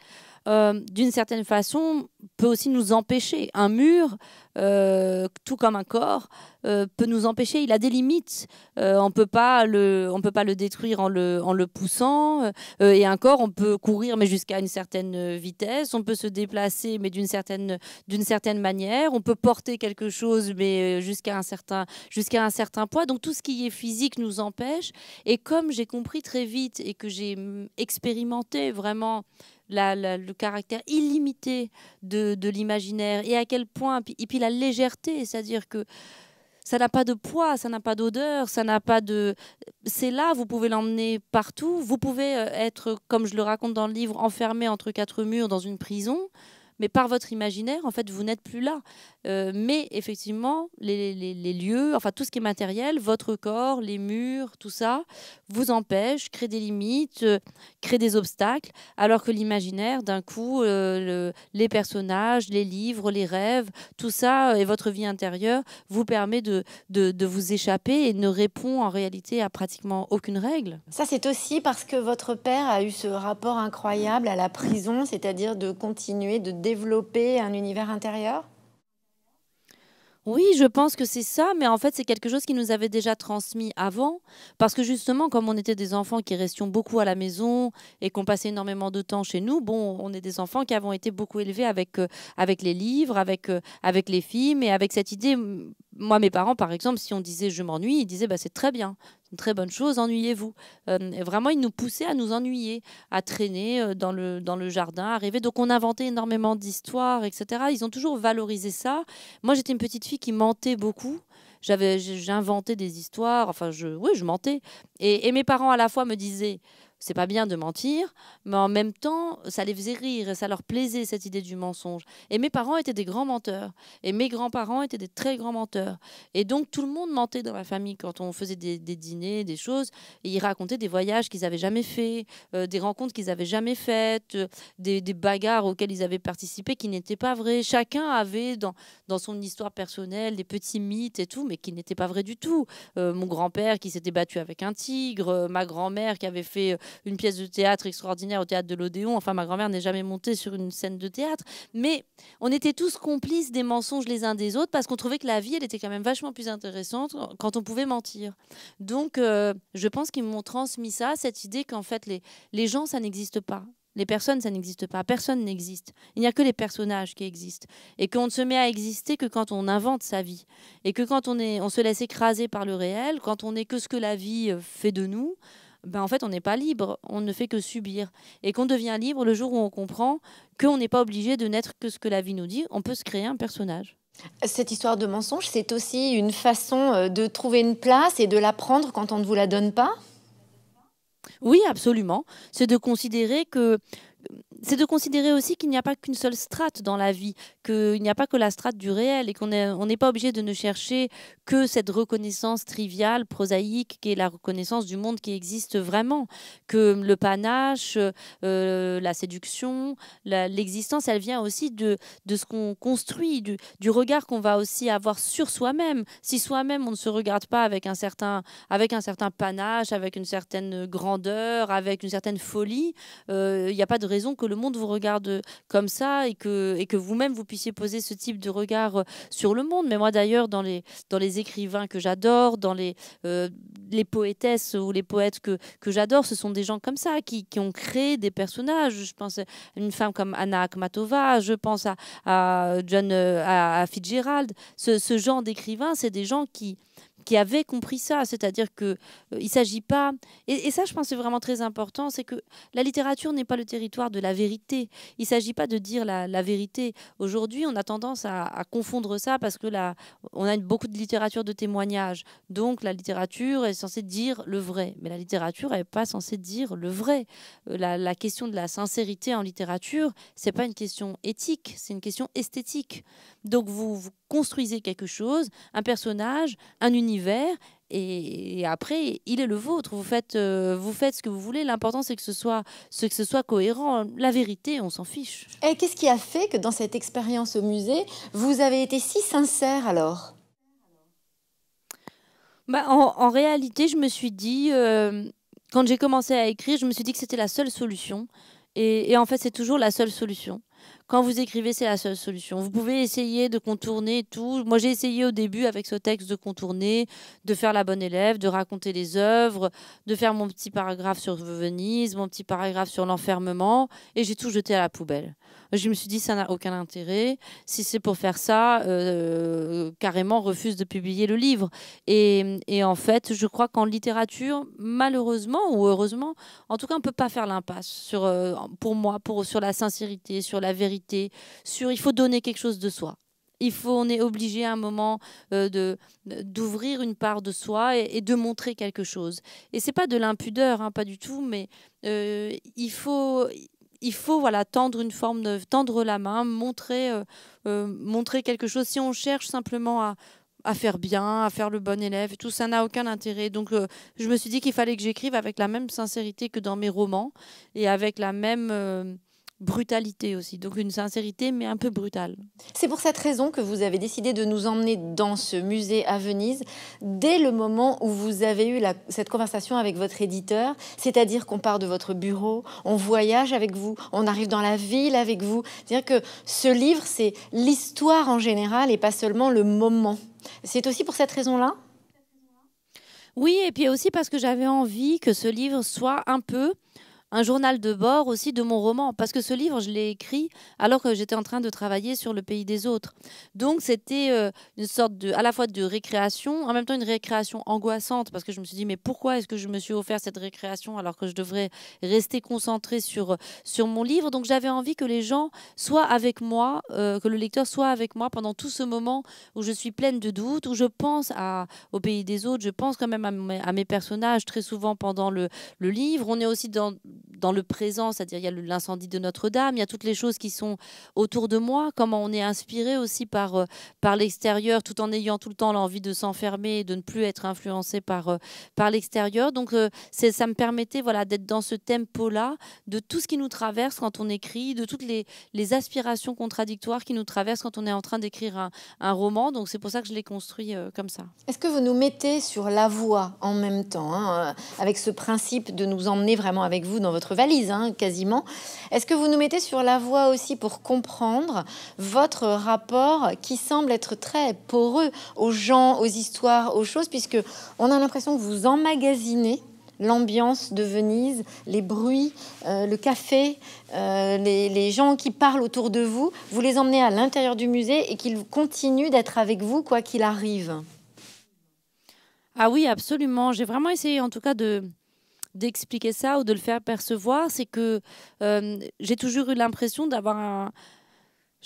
B: euh, d'une certaine façon, peut aussi nous empêcher. Un mur, euh, tout comme un corps, euh, peut nous empêcher. Il a des limites. on peut pas le, on peut pas le détruire en le, en le poussant. et un corps, on peut courir, mais jusqu'à une certaine vitesse. On peut se déplacer, mais d'une certaine, d'une certaine manière. On peut porter quelque chose, mais jusqu'à un certain, jusqu'à un certain poids. Donc tout ce qui est physique nous empêche. Et comme j'ai compris très vite et que j'ai hum, expérimenté vraiment le caractère illimité de, de l'imaginaire et à quel point, et puis la légèreté, c'est-à-dire que ça n'a pas de poids, ça n'a pas d'odeur, ça n'a pas de... C'est là, vous pouvez l'emmener partout, vous pouvez euh, être, comme je le raconte dans le livre, enfermé entre quatre murs dans une prison, mais par votre imaginaire, en fait, vous n'êtes plus là. Euh, mais effectivement, les, lieux, enfin tout ce qui est matériel, votre corps, les murs, tout ça, vous empêche, crée des limites, euh, crée des obstacles, alors que l'imaginaire, d'un coup, euh, les personnages, les livres, les rêves, tout ça et votre vie intérieure vous permet de, de vous échapper et ne répond en réalité à pratiquement aucune
A: règle. Ça, c'est aussi parce que votre père a eu ce rapport incroyable à la prison, c'est-à-dire de continuer de développer un univers intérieur
B: oui, je pense que c'est ça, mais en fait, c'est quelque chose qui nous avait déjà transmis avant, parce que justement, comme on était des enfants qui restions beaucoup à la maison et qu'on passait énormément de temps chez nous, bon, on est des enfants qui avons été beaucoup élevés avec, euh, avec les livres, avec, euh, avec les films et avec cette idée. Moi, mes parents, par exemple, si on disait je m'ennuie, ils disaient bah, c'est très bien, très bonne chose, ennuyez-vous. Euh, vraiment, ils nous poussaient à nous ennuyer, à traîner euh, dans le, dans le jardin, à rêver. Donc on inventait énormément d'histoires, etc. Ils ont toujours valorisé ça. Moi, j'étais une petite fille qui mentait beaucoup j'avais j'inventais des histoires enfin je oui je mentais et, mes parents à la fois me disaient c'est pas bien de mentir, mais en même temps, ça les faisait rire et ça leur plaisait cette idée du mensonge. Et mes parents étaient des grands menteurs et mes grands-parents étaient des très grands menteurs. Et donc tout le monde mentait dans ma famille quand on faisait des, dîners, des choses. Et ils racontaient des voyages qu'ils avaient jamais faits, euh, des rencontres qu'ils avaient jamais faites, euh, des, bagarres auxquelles ils avaient participé qui n'étaient pas vraies. Chacun avait dans, dans son histoire personnelle des petits mythes et tout, mais qui n'étaient pas vrais du tout. Euh, mon grand-père qui s'était battu avec un tigre, ma grand-mère qui avait fait une pièce de théâtre extraordinaire au théâtre de l'Odéon. Enfin, ma grand-mère n'est jamais montée sur une scène de théâtre. Mais on était tous complices des mensonges les uns des autres parce qu'on trouvait que la vie, elle était quand même vachement plus intéressante quand on pouvait mentir. Donc, euh, je pense qu'ils m'ont transmis ça, cette idée qu'en fait, les, les gens, ça n'existe pas. Les personnes, ça n'existe pas. Personne n'existe. Il n'y a que les personnages qui existent. Et qu'on ne se met à exister que quand on invente sa vie. Et que quand on, est, on se laisse écraser par le réel, quand on n'est que ce que la vie euh, fait de nous, ben en fait, on n'est pas libre, on ne fait que subir. Et qu'on devient libre le jour où on comprend qu'on n'est pas obligé de n'être que ce que la vie nous dit, on peut se créer un
A: personnage. Cette histoire de mensonge, c'est aussi une façon euh, de trouver une place et de la prendre quand on ne vous la donne pas
B: Oui, absolument. C'est de considérer que, c'est de considérer aussi qu'il n'y a pas qu'une seule strate dans la vie, qu'il n'y a pas que la strate du réel et qu'on n'est pas obligé de ne chercher que cette reconnaissance triviale, prosaïque, qui est la reconnaissance du monde qui existe vraiment, que le panache, euh, la séduction, l'existence, elle vient aussi de, de ce qu'on construit, du, regard qu'on va aussi avoir sur soi-même. Si soi-même on ne se regarde pas avec un certain, avec un certain panache, avec une certaine grandeur, avec une certaine folie, euh, il n'y a pas de raison que le monde vous regarde comme ça et que, et que vous-même vous puissiez poser ce type de regard euh, sur le monde. Mais moi d'ailleurs, dans les, dans les écrivains que j'adore, dans les, euh, les poétesses ou les poètes que, que j'adore, ce sont des gens comme ça qui, qui, ont créé des personnages. Je pense à une femme comme Anna Akhmatova, je pense à, à John euh, Fitzgerald. Ce, ce genre d'écrivains, c'est des gens qui, qui avait compris ça, c'est-à-dire que euh, il s'agit pas, et, ça je pense c'est vraiment très important, c'est que la littérature n'est pas le territoire de la vérité. Il s'agit pas de dire la, vérité. Aujourd'hui, on a tendance à, confondre ça parce que là, on a beaucoup de littérature de témoignages. donc la littérature est censée dire le vrai, mais la littérature n'est pas censée dire le vrai. Euh, la, question de la sincérité en littérature, c'est pas une question éthique, c'est une question esthétique. Donc vous, vous construisez quelque chose, un personnage, un univers et, après il est le vôtre vous faites euh, vous faites ce que vous voulez l'important c'est que ce soit que ce soit
A: cohérent la vérité on s'en fiche et qu'est-ce qui a fait que dans cette expérience au musée vous avez été si sincère alors bah, en,
B: réalité je me suis dit euh, quand j'ai commencé à écrire je me suis dit que c'était la seule solution et en fait c'est toujours la seule solution quand vous écrivez, c'est la seule solution. Vous pouvez essayer de contourner tout. Moi, j'ai essayé au début avec ce texte de contourner, de faire la bonne élève, de raconter les œuvres, de faire mon petit paragraphe sur Venise, mon petit paragraphe sur l'enfermement, et j'ai tout jeté à la poubelle. Je me suis dit, ça n'a aucun intérêt. Si c'est pour faire ça, euh, carrément refuse de publier le livre. Et, en fait, je crois qu'en littérature, malheureusement ou heureusement, en tout cas, on ne peut pas faire l'impasse sur, euh, pour moi, pour, sur la sincérité, sur la vérité sur il faut donner quelque chose de soi. Il faut, on est obligé à un moment euh, de d'ouvrir une part de soi et, de montrer quelque chose. Et c'est pas de l'impudeur, hein, pas du tout, mais euh, il faut il faut voilà tendre une forme de tendre la main, montrer euh, montrer quelque chose. Si on cherche simplement à, faire bien, à faire le bon élève, tout ça n'a aucun intérêt. Donc, je me suis dit qu'il fallait que j'écrive avec la même sincérité que dans mes romans et avec la même
A: brutalité aussi. Donc une sincérité, mais un peu brutale. C'est pour cette raison que vous avez décidé de nous emmener dans ce musée à Venise dès le moment où vous avez eu cette conversation avec votre éditeur, c'est-à-dire qu'on part de votre bureau, on voyage avec vous, on arrive dans la ville avec vous. C'est-à-dire que ce livre, c'est l'histoire en général et pas seulement le moment. C'est aussi pour cette raison-là Oui, et puis aussi parce que j'avais envie que ce livre soit un peu un journal de bord aussi
B: de mon roman, parce que ce livre, je l'ai écrit alors que j'étais en train de travailler sur Le Pays des Autres. Donc c'était euh, une sorte de, à la fois de récréation, en même temps une récréation angoissante, parce que je me suis dit, mais pourquoi est-ce que je me suis offert cette récréation alors que je devrais rester concentrée sur, sur mon livre Donc j'avais envie que les gens soient avec moi, euh, que le lecteur soit avec moi pendant tout ce moment où je suis pleine de doutes, où je pense à, au Pays des Autres, je pense quand même à mes, personnages très souvent pendant le, le livre. On est aussi dans dans le présent, c'est-à-dire il y a l'incendie de Notre-Dame, il y a toutes les choses qui sont autour de moi, comment on est inspiré aussi par, euh, par l'extérieur, tout en ayant tout le temps l'envie de s'enfermer et de ne plus être influencé par, euh, par l'extérieur. Donc euh, ça me permettait voilà, d'être dans ce tempo-là, de tout ce qui nous traverse quand on écrit, de toutes les, les aspirations contradictoires qui nous traversent quand on est en train d'écrire un, roman. Donc c'est pour ça que je l'ai construit comme ça.
A: Est-ce que vous nous mettez sur la voie en même temps, hein, avec ce principe de nous emmener vraiment avec vous dans votre valise, hein, quasiment. Est-ce que vous nous mettez sur la voie aussi pour comprendre votre rapport qui semble être très poreux aux gens, aux histoires, aux choses, puisque on a l'impression que vous emmagasinez l'ambiance de Venise, les bruits, euh, le café, euh, les, les, gens qui parlent autour de vous, vous les emmenez à l'intérieur du musée et qu'ils continuent d'être avec vous quoi qu'il arrive. Ah oui, absolument.
B: J'ai vraiment essayé en tout cas de, d'expliquer ça ou de le faire percevoir, c'est que euh, j'ai toujours eu l'impression d'avoir un,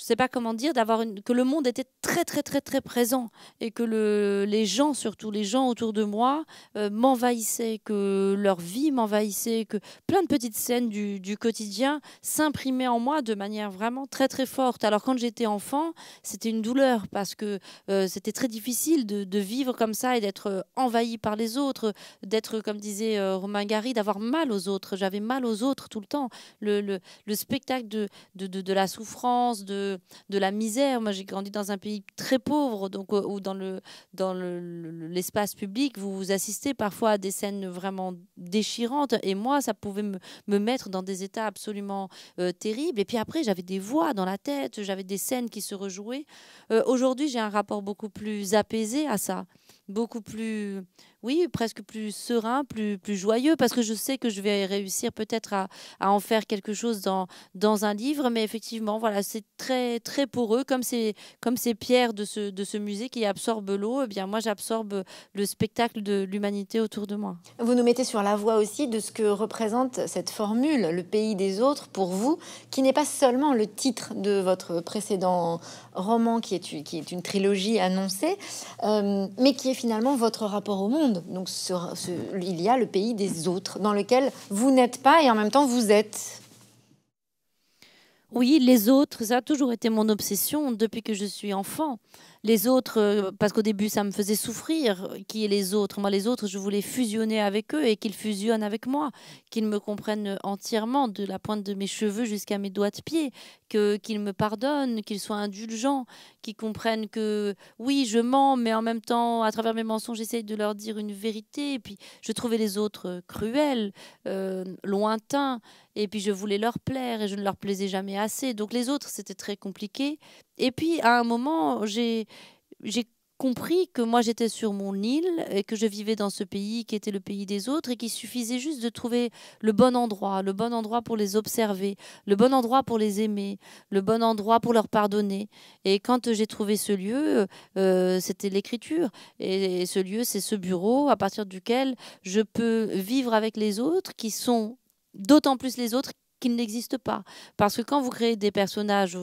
B: je ne sais pas comment dire, d'avoir que le monde était très très très très présent et que le, les gens, surtout les gens autour de moi, euh, m'envahissaient, que leur vie m'envahissait, que plein de petites scènes du, quotidien s'imprimaient en moi de manière vraiment très très forte. Alors quand j'étais enfant, c'était une douleur parce que euh, c'était très difficile de, vivre comme ça et d'être euh, envahi par les autres, d'être, comme disait Romain Gary, d'avoir mal aux autres. J'avais mal aux autres tout le temps. Le, spectacle de, de, de la souffrance, de, de, la misère. Moi, j'ai grandi dans un pays très pauvre, donc euh, ou dans le dans l'espace public, vous vous assistez parfois à des scènes vraiment déchirantes. Et moi, ça pouvait me, mettre dans des états absolument euh, terribles. Et puis après, j'avais des voix dans la tête, j'avais des scènes qui se rejouaient. Euh, aujourd'hui, j'ai un rapport beaucoup plus apaisé à ça, beaucoup plus oui, presque plus serein, plus, plus joyeux, parce que je sais que je vais réussir peut-être à, en faire quelque chose dans, dans un livre. Mais effectivement, voilà, c'est très, très poreux, comme ces, comme pierres de ce, de ce musée qui absorbent l'eau. Eh bien, moi, j'absorbe le spectacle de l'humanité
A: autour de moi. Vous nous mettez sur la voie aussi de ce que représente cette formule, le pays des autres, pour vous, qui n'est pas seulement le titre de votre précédent roman, qui est, qui est une trilogie annoncée, euh, mais qui est finalement votre rapport au monde donc il y a le pays des autres, dans lequel vous n'êtes pas et en même temps vous êtes. Oui, les autres,
B: ça a toujours été mon obsession depuis que je suis enfant. Les autres, euh, parce qu'au début, ça me faisait souffrir. Qui est les autres Moi, les autres, je voulais fusionner avec eux et qu'ils fusionnent avec moi, qu'ils me comprennent entièrement, de la pointe de mes cheveux jusqu'à mes doigts de pied, qu'ils me pardonnent, qu'ils soient indulgents, qu'ils comprennent que oui, je mens, mais en même temps, à travers mes mensonges, j'essaye de leur dire une vérité. Et puis, je trouvais les autres euh, cruels, euh, lointains, et puis je voulais leur plaire et je ne leur plaisais jamais assez. Donc les autres, c'était très compliqué. Et puis, à un moment, j'ai compris que moi j'étais sur mon île et que je vivais dans ce pays qui était le pays des autres et qu'il suffisait juste de trouver le bon endroit, le bon endroit pour les observer, le bon endroit pour les aimer, le bon endroit pour leur pardonner. Et quand j'ai trouvé ce lieu, euh, c'était l'écriture. et ce lieu, c'est ce bureau à partir duquel je peux vivre avec les autres qui sont d'autant plus les autres qu'ils n'existent pas. Parce que quand vous créez des personnages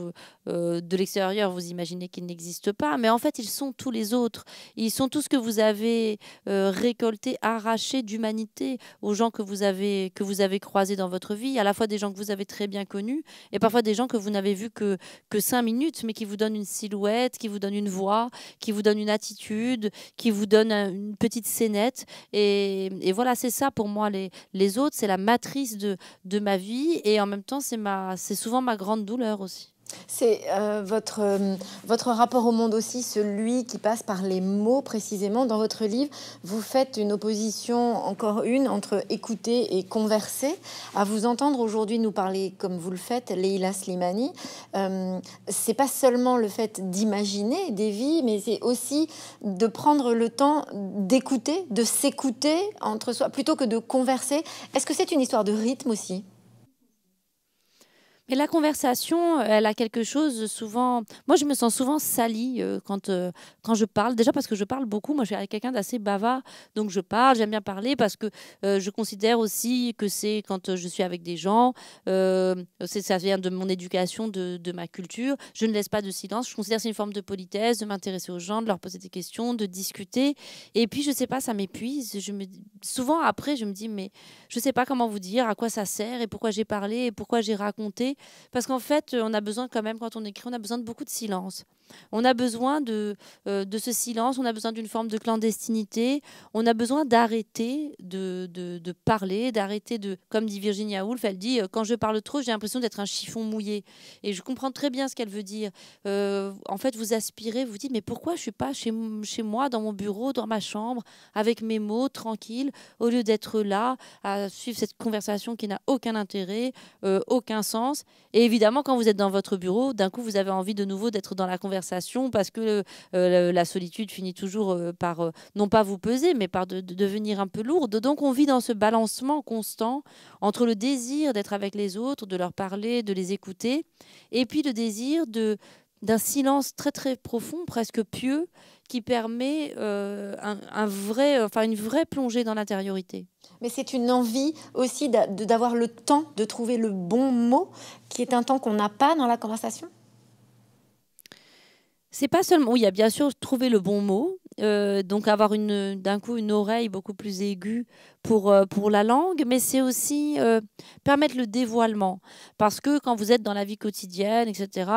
B: euh, de l'extérieur, vous imaginez qu'ils n'existent pas, mais en fait, ils sont tous les autres. Ils sont tout ce que vous avez euh, récolté, arraché d'humanité aux gens que vous avez que vous avez croisés dans votre vie, à la fois des gens que vous avez très bien connus et parfois des gens que vous n'avez vus que que cinq minutes, mais qui vous donnent une silhouette, qui vous donnent une voix, qui vous donnent une attitude, qui vous donnent une petite scénette. Et, et voilà, c'est ça pour moi les les autres, c'est la matrice de de ma vie et en même temps, c'est ma, c'est souvent ma grande douleur aussi.
A: C'est euh, votre, euh, votre rapport au monde aussi, celui qui passe par les mots précisément. Dans votre livre, vous faites une opposition, encore une, entre écouter et converser. À vous entendre aujourd'hui nous parler comme vous le faites, Leila Slimani, euh, c'est pas seulement le fait d'imaginer des vies, mais c'est aussi de prendre le temps d'écouter, de s'écouter entre soi, plutôt que de converser. Est-ce que c'est une histoire de rythme aussi
B: mais la conversation, euh, elle a quelque chose souvent. Moi, je me sens souvent salie euh, quand, euh, quand je parle. Déjà parce que je parle beaucoup. Moi, je suis quelqu'un d'assez bavard. Donc, je parle, j'aime bien parler parce que je considère aussi que c'est quand je suis avec des gens. ça vient de mon éducation, de, de, ma culture. Je ne laisse pas de silence. Je considère que c'est une forme de politesse, de m'intéresser aux gens, de leur poser des questions, de discuter. Et puis, je sais pas, ça m'épuise. Je me... Souvent, après, je me dis, mais je sais pas comment vous dire, à quoi ça sert et pourquoi j'ai parlé et pourquoi j'ai raconté. Parce qu'en fait, on a besoin quand même, quand on écrit, on a besoin de beaucoup de silence. On a besoin de, euh, de ce silence, on a besoin d'une forme de clandestinité, on a besoin d'arrêter de, parler, d'arrêter de... Comme dit Virginia Woolf, elle dit, euh, quand je parle trop, j'ai l'impression d'être un chiffon mouillé. Et je comprends très bien ce qu'elle veut dire. Euh, en fait, vous aspirez, vous dites, mais pourquoi je suis pas chez, chez moi, dans mon bureau, dans ma chambre, avec mes mots, tranquille, au lieu d'être là, à suivre cette conversation qui n'a aucun intérêt, aucun sens. Et évidemment, quand vous êtes dans votre bureau, d'un coup, vous avez envie de nouveau d'être dans la conversation parce que euh, la solitude finit toujours euh, par, euh, non pas vous peser, mais par de, devenir un peu lourde. Donc on vit dans ce balancement constant entre le désir d'être avec les autres, de leur parler, de les écouter, et puis le désir de d'un silence très très profond, presque pieux, qui permet un, vrai, enfin une vraie plongée dans
A: l'intériorité. Mais c'est une envie aussi d'avoir le temps de trouver le bon mot, qui est un temps qu'on n'a pas dans la conversation. C'est pas seulement.
B: Oui, il y a bien sûr trouver le bon mot. Euh, donc avoir d'un coup une oreille beaucoup plus aiguë pour, euh, pour la langue, mais c'est aussi euh, permettre le dévoilement. Parce que quand vous êtes dans la vie quotidienne, etc.,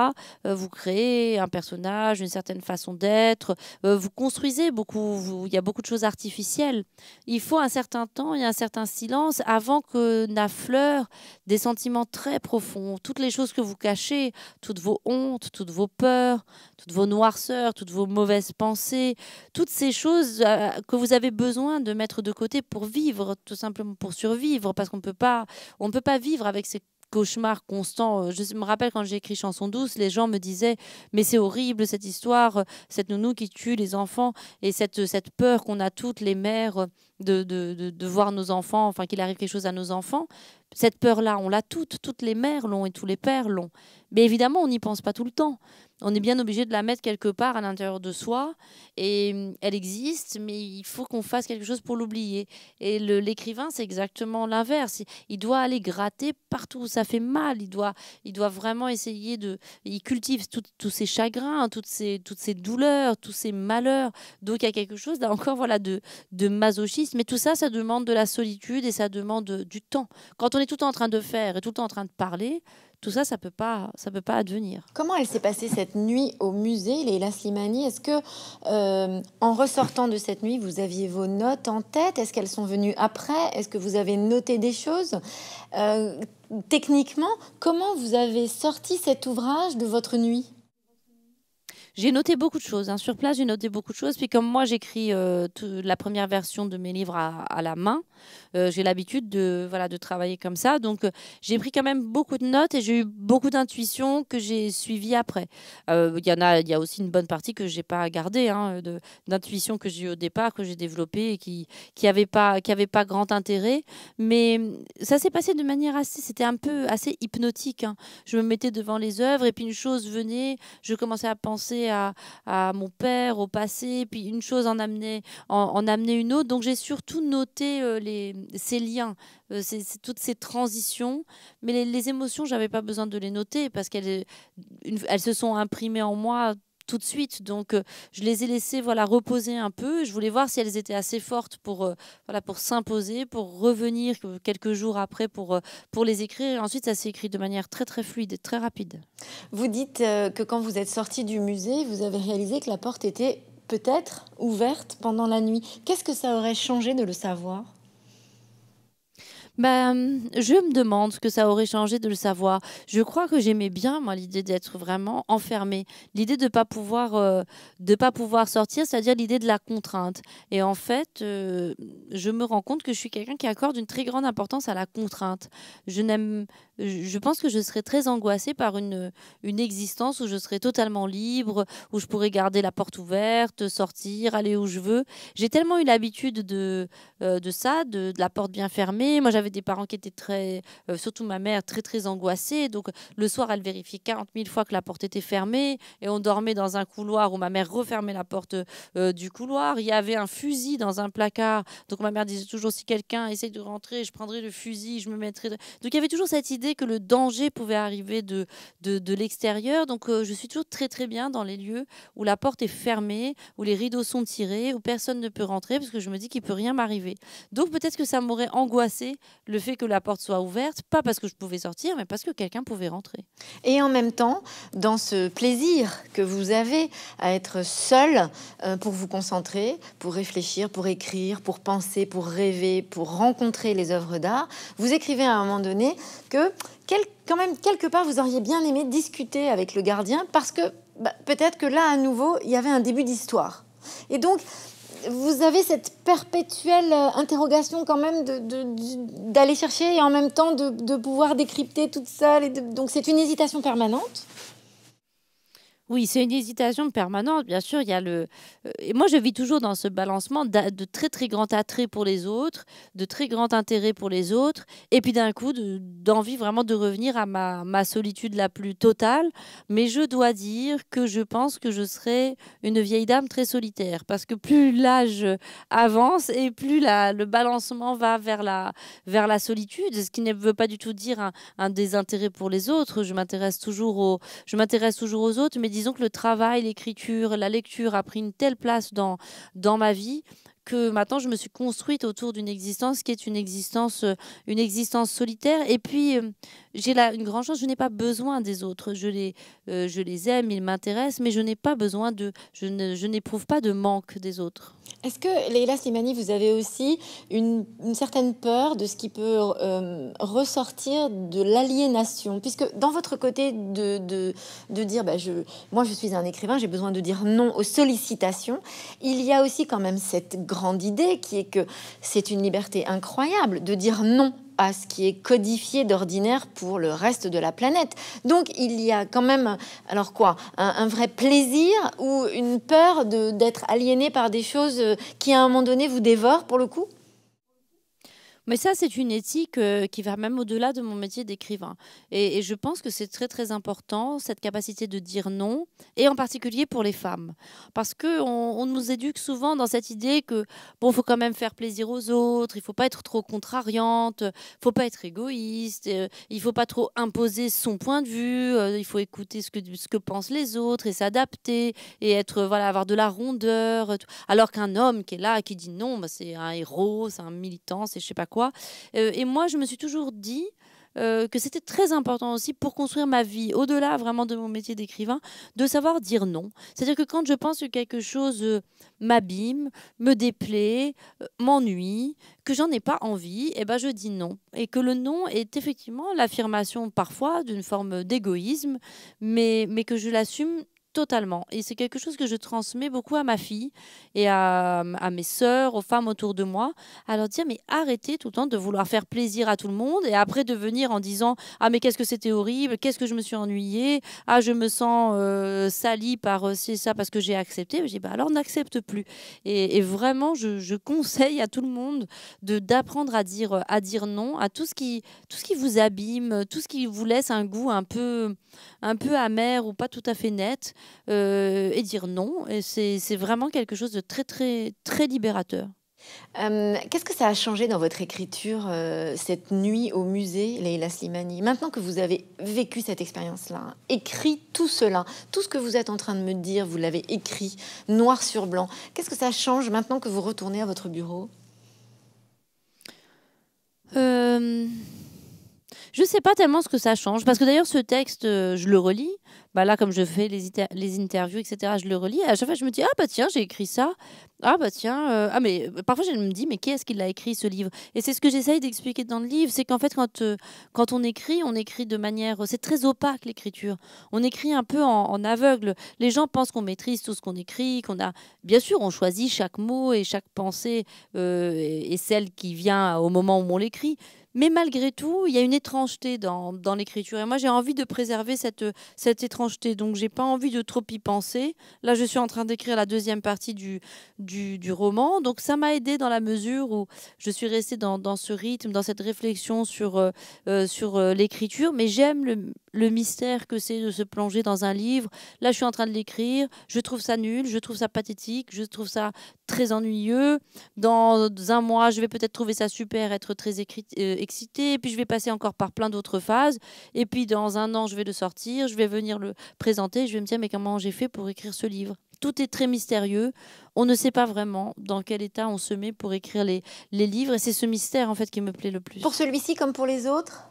B: euh, vous créez un personnage, une certaine façon d'être, vous construisez beaucoup, il y a beaucoup de choses artificielles. Il faut un certain temps et un certain silence avant que n'affleurent des sentiments très profonds, toutes les choses que vous cachez, toutes vos hontes, toutes vos peurs, toutes vos noirceurs, toutes vos mauvaises pensées, toutes ces choses que vous avez besoin de mettre de côté pour vivre tout simplement pour survivre, parce qu'on peut pas, on peut pas vivre avec ces cauchemars constants, euh, Je me rappelle quand j'ai écrit Chanson douce, les gens me disaient mais c'est horrible cette histoire, euh, cette nounou qui tue les enfants et cette, cette peur qu'on a toutes les mères euh, de, de, de, voir nos enfants, enfin qu'il arrive quelque chose à nos enfants. Cette peur-là, on l'a toute. toutes les mères l'ont et tous les pères l'ont. Mais évidemment, on n'y pense pas tout le temps. On est bien obligé de la mettre quelque part à l'intérieur de soi. Et mm, elle existe, mais il faut qu'on fasse quelque chose pour l'oublier. Et l'écrivain, c'est exactement l'inverse. Il doit aller gratter partout où ça fait mal. Il doit, il doit vraiment essayer de... Il cultive tous ses chagrins, toutes ses, toutes ces douleurs, tous ses malheurs. Donc il y a quelque chose, d'encore encore, voilà, de, de masochiste mais tout ça, ça demande de la solitude et ça demande du temps. Quand on est tout le temps en train de faire et tout le temps en train de parler, tout ça, ça peut ça peut pas advenir.
A: Comment elle s'est passée cette nuit au musée, les Slimani Est-ce que, euh, en ressortant de cette nuit, vous aviez vos notes en tête Est-ce qu'elles sont venues après Est-ce que vous avez noté des choses euh, Techniquement, comment vous avez sorti cet ouvrage de votre nuit j'ai noté beaucoup de
B: choses. Hein. Sur place, j'ai noté beaucoup de choses. Puis comme moi, j'écris euh, la première version de mes livres à, la main, euh, j'ai l'habitude de, voilà, de travailler comme ça. Donc euh, j'ai pris quand même beaucoup de notes et j'ai eu beaucoup d'intuitions que j'ai suivies après. Il y en a, il y a aussi une bonne partie que j'ai pas gardée, hein, d'intuitions que j'ai eu au départ, que j'ai développées et qui n'avaient pas, qui pas grand intérêt. Mais mm, ça s'est passé de manière assez, c'était un peu assez hypnotique. Hein. Je me mettais devant les œuvres et puis une chose venait, je commençais à penser à, mon père, au passé, puis une chose en amenait, en, une autre. Donc j'ai surtout noté euh, les, ces liens, euh, toutes ces transitions. Mais les, les émotions, n'avais pas besoin de les noter parce qu'elles elles se sont imprimées en moi tout de suite. Donc, euh, je les ai laissées voilà, reposer un peu. Je voulais voir si elles étaient assez fortes pour, euh, voilà, pour s'imposer, pour revenir quelques jours après pour, euh, pour les écrire. ensuite, ça s'est écrit de manière
A: très, très fluide et très rapide. Vous dites que quand vous êtes sorti du musée, vous avez réalisé que la porte était peut-être ouverte pendant la nuit. Qu'est-ce que ça aurait changé de le savoir
B: ben, je me demande ce que ça aurait changé de le savoir. Je crois que j'aimais bien, moi, l'idée d'être vraiment enfermée, l'idée de ne pas, pouvoir, euh, de pas pouvoir sortir, c'est-à-dire l'idée de la contrainte. Et en fait, euh, je me rends compte que je suis quelqu'un qui accorde une très grande importance à la contrainte. Je n'aime je pense que je serais très angoissée par une, une existence où je serais totalement libre, où je pourrais garder la porte ouverte, sortir, aller où je veux. J'ai tellement eu l'habitude de, euh, de ça, de, la porte bien fermée. Moi, j'avais des parents qui étaient très, euh, surtout ma mère, très, très angoissée. Donc, le soir, elle vérifiait 40 000 fois que la porte était fermée et on dormait dans un couloir où ma mère refermait la porte euh, du couloir. Il y avait un fusil dans un placard. Donc, ma mère disait toujours si quelqu'un essaye de rentrer, je prendrai le fusil, je me mettrai. Donc, il y avait toujours cette idée que le danger pouvait arriver de, de, de l'extérieur. Donc, euh, je suis toujours très, très bien dans les lieux où la porte est fermée, où les rideaux sont tirés, où personne ne peut rentrer, parce que je me dis qu'il peut rien m'arriver. Donc, peut-être que ça m'aurait angoissé le fait que la porte soit ouverte, pas parce que je pouvais sortir, mais parce que quelqu'un
A: pouvait rentrer. Et en même temps, dans ce plaisir que vous avez à être seul euh, pour vous concentrer, pour réfléchir, pour écrire, pour penser, pour rêver, pour rencontrer les œuvres d'art, vous écrivez à un moment donné que quand même quelque part vous auriez bien aimé discuter avec le gardien parce que bah, peut-être que là à nouveau il y avait un début d'histoire. Et donc vous avez cette perpétuelle euh, interrogation quand même d'aller chercher et en même temps de, pouvoir décrypter toute ça. Et donc c'est une hésitation permanente.
B: Oui, c'est une hésitation permanente, bien sûr. Il y a le... Euh, et moi, je vis toujours dans ce balancement de très, très grand attrait pour les autres, de très grand intérêt pour les autres, et puis d'un coup, d'envie vraiment de revenir à ma, solitude la plus totale. Mais je dois dire que je pense que je serai une vieille dame très solitaire, parce que plus l'âge avance et plus le balancement va vers la, vers la solitude, ce qui ne veut pas du tout dire un, désintérêt pour les autres. Je m'intéresse toujours, aux... Je toujours aux autres, mais disons que le travail, l'écriture, la lecture a pris une telle place dans, dans ma vie que maintenant je me suis construite autour d'une existence qui est une existence, euh, une existence solitaire et puis euh, j'ai là une grande chance, je n'ai pas besoin des autres. Je les, euh, je les aime, ils m'intéressent, mais je n'ai pas besoin de,
A: je n'éprouve pas de manque des autres. Est-ce que, Leila Slimani, vous avez aussi une, une, certaine peur de ce qui peut euh, ressortir de l'aliénation Puisque dans votre côté de, de, de dire, bah, je, moi je suis un écrivain, j'ai besoin de dire non aux sollicitations, il y a aussi quand même cette grande idée qui est que c'est une liberté incroyable de dire non à ce qui est codifié d'ordinaire pour le reste de la planète. Donc il y a quand même, alors quoi, un, vrai plaisir ou une peur d'être aliéné par des choses euh, qui à un moment donné vous dévorent pour le coup
B: mais ça, c'est une éthique euh, qui va même au-delà de mon métier d'écrivain. Et, je pense que c'est très très important, cette capacité de dire non, et en particulier pour les femmes. Parce qu'on on nous éduque souvent dans cette idée que, bon, il faut quand même faire plaisir aux autres, il ne faut pas être trop contrariante, il ne faut pas être égoïste, euh, il ne faut pas trop imposer son point de vue, euh, il faut écouter ce que, ce que pensent les autres et s'adapter, et être, voilà, avoir de la rondeur. Alors qu'un homme qui est là, qui dit non, bah, c'est un héros, c'est un militant, c'est je sais pas quoi euh, et moi, je me suis toujours dit euh, que c'était très important aussi pour construire ma vie, au-delà vraiment de mon métier d'écrivain, de savoir dire non. C'est-à-dire que quand je pense que quelque chose euh, m'abîme, me déplaît, m'ennuie, que j'en ai pas envie, et eh ben je dis non. Et que le non est effectivement l'affirmation parfois d'une forme d'égoïsme, mais, mais que je l'assume totalement. Et c'est quelque chose que je transmets beaucoup à ma fille et à, mes sœurs, aux femmes autour de moi, à leur dire, mais arrêtez tout le temps de vouloir faire plaisir à tout le monde et après de venir en disant, ah mais qu'est-ce que c'était horrible, qu'est-ce que je me suis ennuyée, ah je me sens euh, salie par euh, c'est ça parce que j'ai accepté. Je dis, bah alors n'accepte plus. Et, vraiment, je, conseille à tout le monde de d'apprendre à dire, à dire non à tout ce qui, tout ce qui vous abîme, tout ce qui vous laisse un goût un peu, un peu amer ou pas tout à fait net. Euh, et dire non. Et
A: c'est vraiment quelque chose de très, très, très libérateur. Euh, qu'est-ce que ça a changé dans votre écriture euh, cette nuit au musée, Leila Slimani Maintenant que vous avez vécu cette expérience-là, écrit tout cela, tout ce que vous êtes en train de me dire, vous l'avez écrit noir sur blanc. Qu'est-ce que ça change maintenant que vous retournez à votre bureau
B: Je
A: ne sais pas tellement ce
B: que ça change, parce que d'ailleurs ce texte, je le relis, bah là, comme je fais les, les interviews, etc., je le relis. Et à chaque fois, je me dis, ah bah tiens, j'ai écrit ça. Ah bah tiens, euh, ah mais euh, parfois, je me dis, mais qui est-ce qui l'a écrit ce livre Et c'est ce que j'essaye d'expliquer dans le livre, c'est qu'en fait, quand, euh, quand on écrit, on écrit de manière. C'est très opaque l'écriture. On écrit un peu en, aveugle. Les gens pensent qu'on maîtrise tout ce qu'on écrit, qu'on a. Bien sûr, on choisit chaque mot et chaque pensée et, celle qui vient au moment où on l'écrit. Mais malgré tout, il y a une étrangeté dans, l'écriture. Et moi, j'ai envie de préserver cette, cette étrangeté donc j'ai pas envie de trop y penser. Là, je suis en train d'écrire la deuxième partie du, du, roman, donc ça m'a aidé dans la mesure où je suis restée dans, ce rythme, dans cette réflexion sur, euh, euh, sur euh, l'écriture, mais j'aime le, le mystère que c'est de se plonger dans un livre. Là, je suis en train de l'écrire, je trouve ça nul, je trouve ça pathétique, je trouve ça très ennuyeux. Dans un mois, je vais peut-être trouver ça super, être très euh, excité, et puis je vais passer encore par plein d'autres phases. Et puis dans un an, je vais le sortir, je vais venir le présenter, je vais me dire, mais comment j'ai fait pour écrire ce livre tout est très mystérieux. On ne sait pas vraiment dans quel état on se met pour écrire les livres. Et c'est ce mystère, en fait, qui me plaît le plus. Pour
A: celui-ci comme pour les autres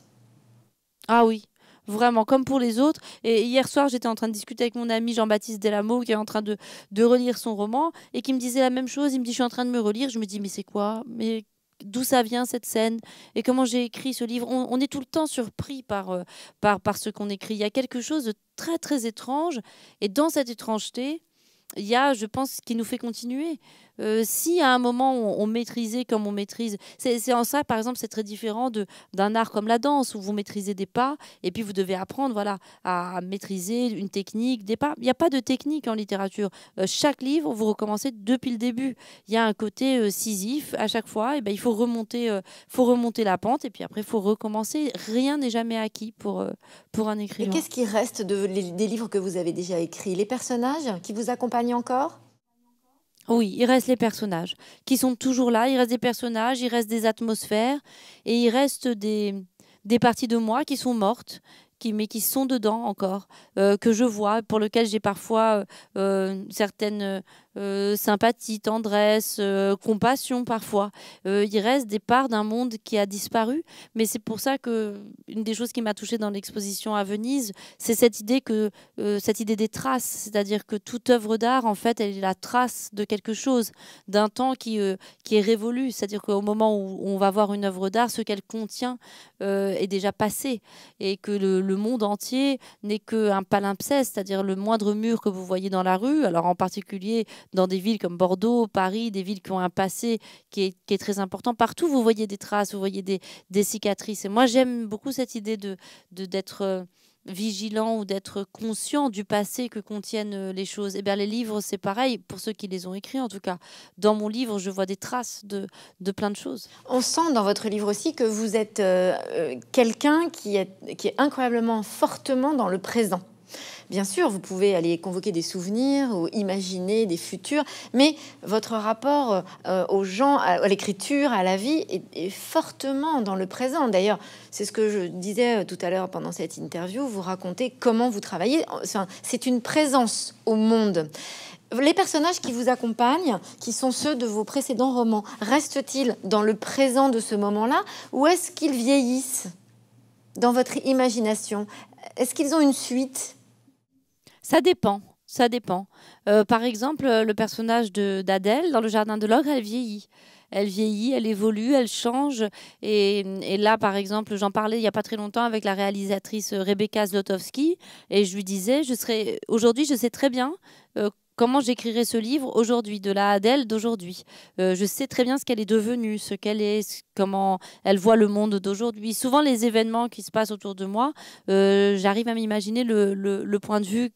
B: Ah oui, vraiment comme pour les autres. Et hier soir, j'étais en train de discuter avec mon ami Jean-Baptiste Delamo, qui est en train de, relire son roman, et qui me disait la même chose. Il me dit, je suis en train de me relire. Je me dis, mais c'est quoi mais d'où ça vient cette scène et comment j'ai écrit ce livre. On, est tout le temps surpris par, euh, par, par ce qu'on écrit. Il y a quelque chose de très très étrange et dans cette étrangeté, il y a, je pense, ce qui nous fait continuer. Euh, si à un moment on, maîtrisait comme on maîtrise, c'est en ça par exemple c'est très différent d'un art comme la danse où vous maîtrisez des pas et puis vous devez apprendre voilà à, maîtriser une technique, des pas. Il n'y a pas de technique en littérature. Euh, chaque livre vous recommencez depuis le début. Il y a un côté euh, à chaque fois. Et ben, il faut remonter, euh, faut remonter la pente et puis après il faut recommencer. Rien n'est jamais acquis pour un
A: écrivain. Qu'est-ce qui reste de, des livres que vous avez déjà écrits Les personnages qui vous accompagnent encore
B: oui, il reste les personnages qui sont toujours là. Il reste des personnages, il reste des atmosphères et il reste des, des parties de moi qui sont mortes, qui, mais qui sont dedans encore, euh, que je vois, pour lequel j'ai parfois euh, euh, certaines euh, sympathie, tendresse, euh, compassion parfois. Euh, il reste des parts d'un monde qui a disparu, mais c'est pour ça que une des choses qui m'a touchée dans l'exposition à Venise, c'est cette idée que cette idée des traces, c'est-à-dire que toute œuvre d'art, en fait, elle est la trace de quelque chose, d'un temps qui qui est révolu, c'est-à-dire qu'au moment où on va voir une œuvre d'art, ce qu'elle contient est déjà passé et que le, monde entier n'est qu'un palimpseste, c'est-à-dire le moindre mur que vous voyez dans la rue, alors en particulier dans des villes comme Bordeaux, Paris, des villes qui ont un passé qui est, très important. Partout, vous voyez des traces, vous voyez des, cicatrices. Et moi, j'aime beaucoup cette idée de d'être... Euh, vigilant ou d'être conscient du passé que contiennent euh, les choses. Et eh bien les livres, c'est pareil, pour ceux qui les ont écrits en tout cas. Dans mon livre, je vois des traces de, de plein de choses.
A: On sent dans votre livre aussi que vous êtes euh, quelqu'un qui est, qui est incroyablement fortement dans le présent. Bien sûr, vous pouvez aller convoquer des souvenirs ou imaginer des futurs, mais votre rapport euh, aux gens, à, l'écriture, à la vie est, est, fortement dans le présent. D'ailleurs, c'est ce que je disais euh, tout à l'heure pendant cette interview, vous racontez comment vous travaillez. Enfin, c'est une présence au monde. Les personnages qui vous accompagnent, qui sont ceux de vos précédents romans, restent-ils dans le présent de ce moment-là ou est-ce qu'ils vieillissent dans votre imagination Est-ce qu'ils ont une suite ça dépend. Ça dépend. Euh, par exemple, euh,
B: le personnage d'Adèle dans le Jardin de l'Ogre, elle vieillit. Elle vieillit, elle évolue, elle change. Et, là, par exemple, j'en parlais il n'y a pas très longtemps avec la réalisatrice euh, Rebecca Zlotowski. Et je lui disais, aujourd'hui, je sais très bien comment j'écrirais ce livre aujourd'hui, de la Adèle d'aujourd'hui. Euh, je sais très bien ce qu'elle est devenue, ce qu'elle est, comment elle voit le monde d'aujourd'hui. Souvent, les événements qui se passent autour de moi, euh, j'arrive à m'imaginer le, point de vue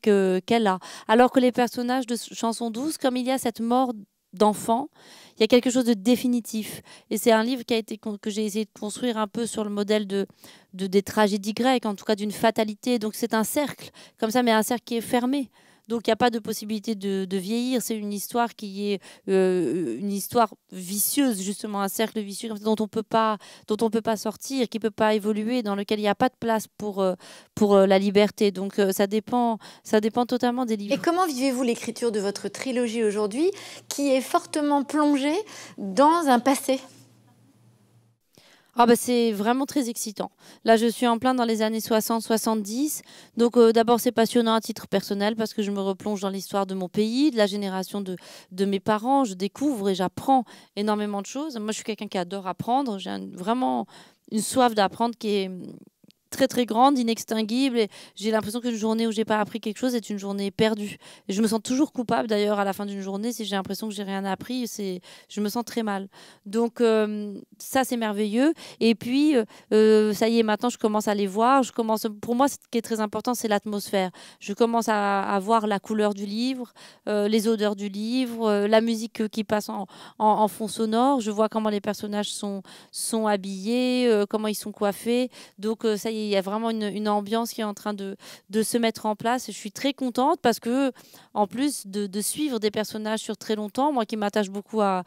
B: qu'elle a. Alors que les personnages de Chanson 12, comme il y a cette mort d'enfant, il y a quelque chose de définitif. Et c'est un livre qui a été, que j'ai essayé de construire un peu sur le modèle de, de des tragédies grecques, en tout cas d'une fatalité. Donc c'est un cercle, comme ça, mais un cercle qui est fermé. Donc il n'y a pas de possibilité de, vieillir. C'est une histoire qui est euh, une histoire vicieuse, justement, un cercle vicieux dont on peut dont on peut pas sortir, qui ne peut pas évoluer, dans lequel il n'y a pas de place pour euh, pour euh, la liberté. Donc ça dépend, ça dépend totalement des livres. Et comment vivez-vous l'écriture de votre trilogie aujourd'hui, qui est fortement plongée dans un passé? Ah bah c'est vraiment très excitant. Là, je suis en plein dans les années 60-70. Donc euh, d'abord, c'est passionnant à titre personnel parce que je me replonge dans l'histoire de mon pays, de la génération de, mes parents. Je découvre et j'apprends énormément de choses. Moi, je suis quelqu'un qui adore apprendre. J'ai vraiment une soif d'apprendre qui est, très très grande, inextinguible. Et j'ai l'impression qu'une journée où j'ai pas appris quelque chose est une journée perdue. je me sens toujours coupable d'ailleurs à la fin d'une journée si j'ai l'impression que j'ai rien appris. C'est, je me sens très mal. Donc euh, ça c'est merveilleux. Et puis euh, euh, ça y est, maintenant je commence à les voir. Je commence. Pour moi, ce qui est très important, c'est l'atmosphère. Je commence à, voir la couleur du livre, les odeurs du livre, la musique qui passe en, en, fond sonore. Je vois comment les personnages sont sont habillés, comment ils sont coiffés. Donc ça y est il y a vraiment une, ambiance qui est en train de, se mettre en place. Je suis très contente parce que, en plus de, suivre des personnages sur très longtemps, moi qui m'attache beaucoup à,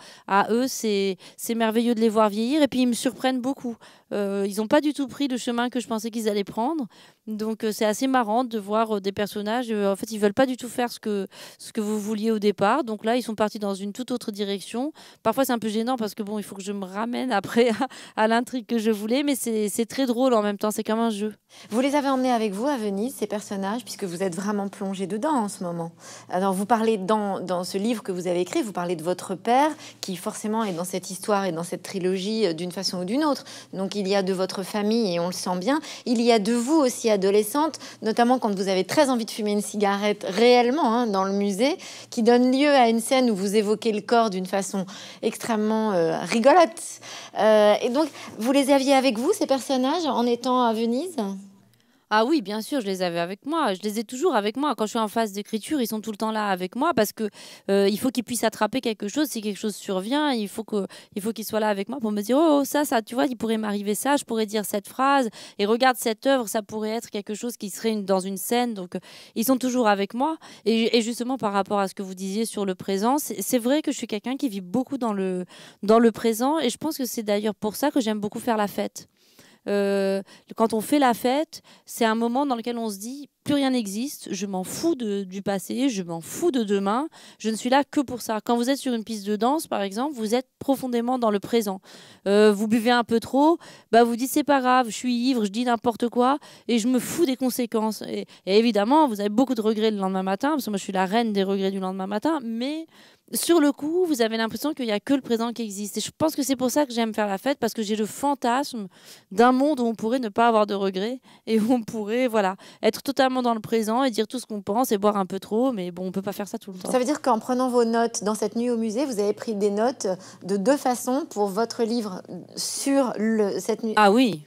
B: eux, c'est merveilleux de les voir vieillir. Et puis, ils me surprennent beaucoup. Euh, ils n'ont pas du tout pris le chemin que je pensais qu'ils allaient prendre. Donc euh, c'est assez marrant de voir euh, des personnages. Euh, en fait, ils veulent pas du tout faire ce que ce que vous vouliez au départ. Donc là, ils sont partis dans une toute autre direction. Parfois, c'est un peu gênant parce que bon, il faut que je me ramène après
A: à, l'intrigue que je voulais, mais c'est très drôle en même temps. C'est comme un jeu. Vous les avez emmenés avec vous à Venise ces personnages, puisque vous êtes vraiment plongé dedans en ce moment. Alors vous parlez dans dans ce livre que vous avez écrit, vous parlez de votre père qui forcément est dans cette histoire et dans cette trilogie d'une façon ou d'une autre. Donc il y a de votre famille et on le sent bien. Il y a de vous aussi à adolescente, notamment quand vous avez très envie de fumer une cigarette réellement hein, dans le musée, qui donne lieu à une scène où vous évoquez le corps d'une façon extrêmement euh, rigolote. Euh, et donc, vous les aviez avec vous, ces personnages, en étant à Venise ah oui, bien sûr, je
B: les avais avec moi. Je les ai toujours avec moi. Quand je suis en phase d'écriture, ils sont tout le temps là avec moi parce que euh, il faut qu'ils puissent attraper quelque chose. Si quelque chose survient, il faut faut qu'ils soient là avec moi pour me dire oh, ça, ça, tu vois, il pourrait m'arriver ça, je pourrais dire cette phrase et regarde cette œuvre, ça pourrait être quelque chose qui serait dans une scène. Donc euh, ils sont toujours avec moi. Et, et, justement par rapport à ce que vous disiez sur le présent, c'est vrai que je suis quelqu'un qui vit beaucoup dans le dans le présent et je pense que c'est d'ailleurs pour ça que j'aime beaucoup faire la fête. Euh, quand on fait la fête, c'est un moment dans lequel on se dit plus rien n'existe, je m'en fous du passé, je m'en fous de demain, je ne suis là que pour ça. Quand vous êtes sur une piste de danse, par exemple, vous êtes profondément dans le présent. Euh, vous buvez un peu trop, bah vous dites c'est pas grave, je suis ivre, je dis n'importe quoi et je me fous des conséquences. Et, et évidemment, vous avez beaucoup de regrets le lendemain matin, parce que moi je suis la reine des regrets du lendemain matin, mais sur le coup, vous avez l'impression qu'il n'y a que le présent qui existe. Et je pense que c'est pour ça que j'aime faire la fête, parce que j'ai le fantasme d'un monde où on pourrait ne pas avoir de regrets et où on pourrait voilà, être totalement dans le présent et dire tout ce qu'on pense et boire un peu trop. Mais bon, on ne peut pas faire ça tout le temps. Ça
A: veut dire qu'en prenant vos notes dans cette nuit au musée, vous avez pris des notes de deux façons pour votre livre sur cette nuit. Ah
B: oui,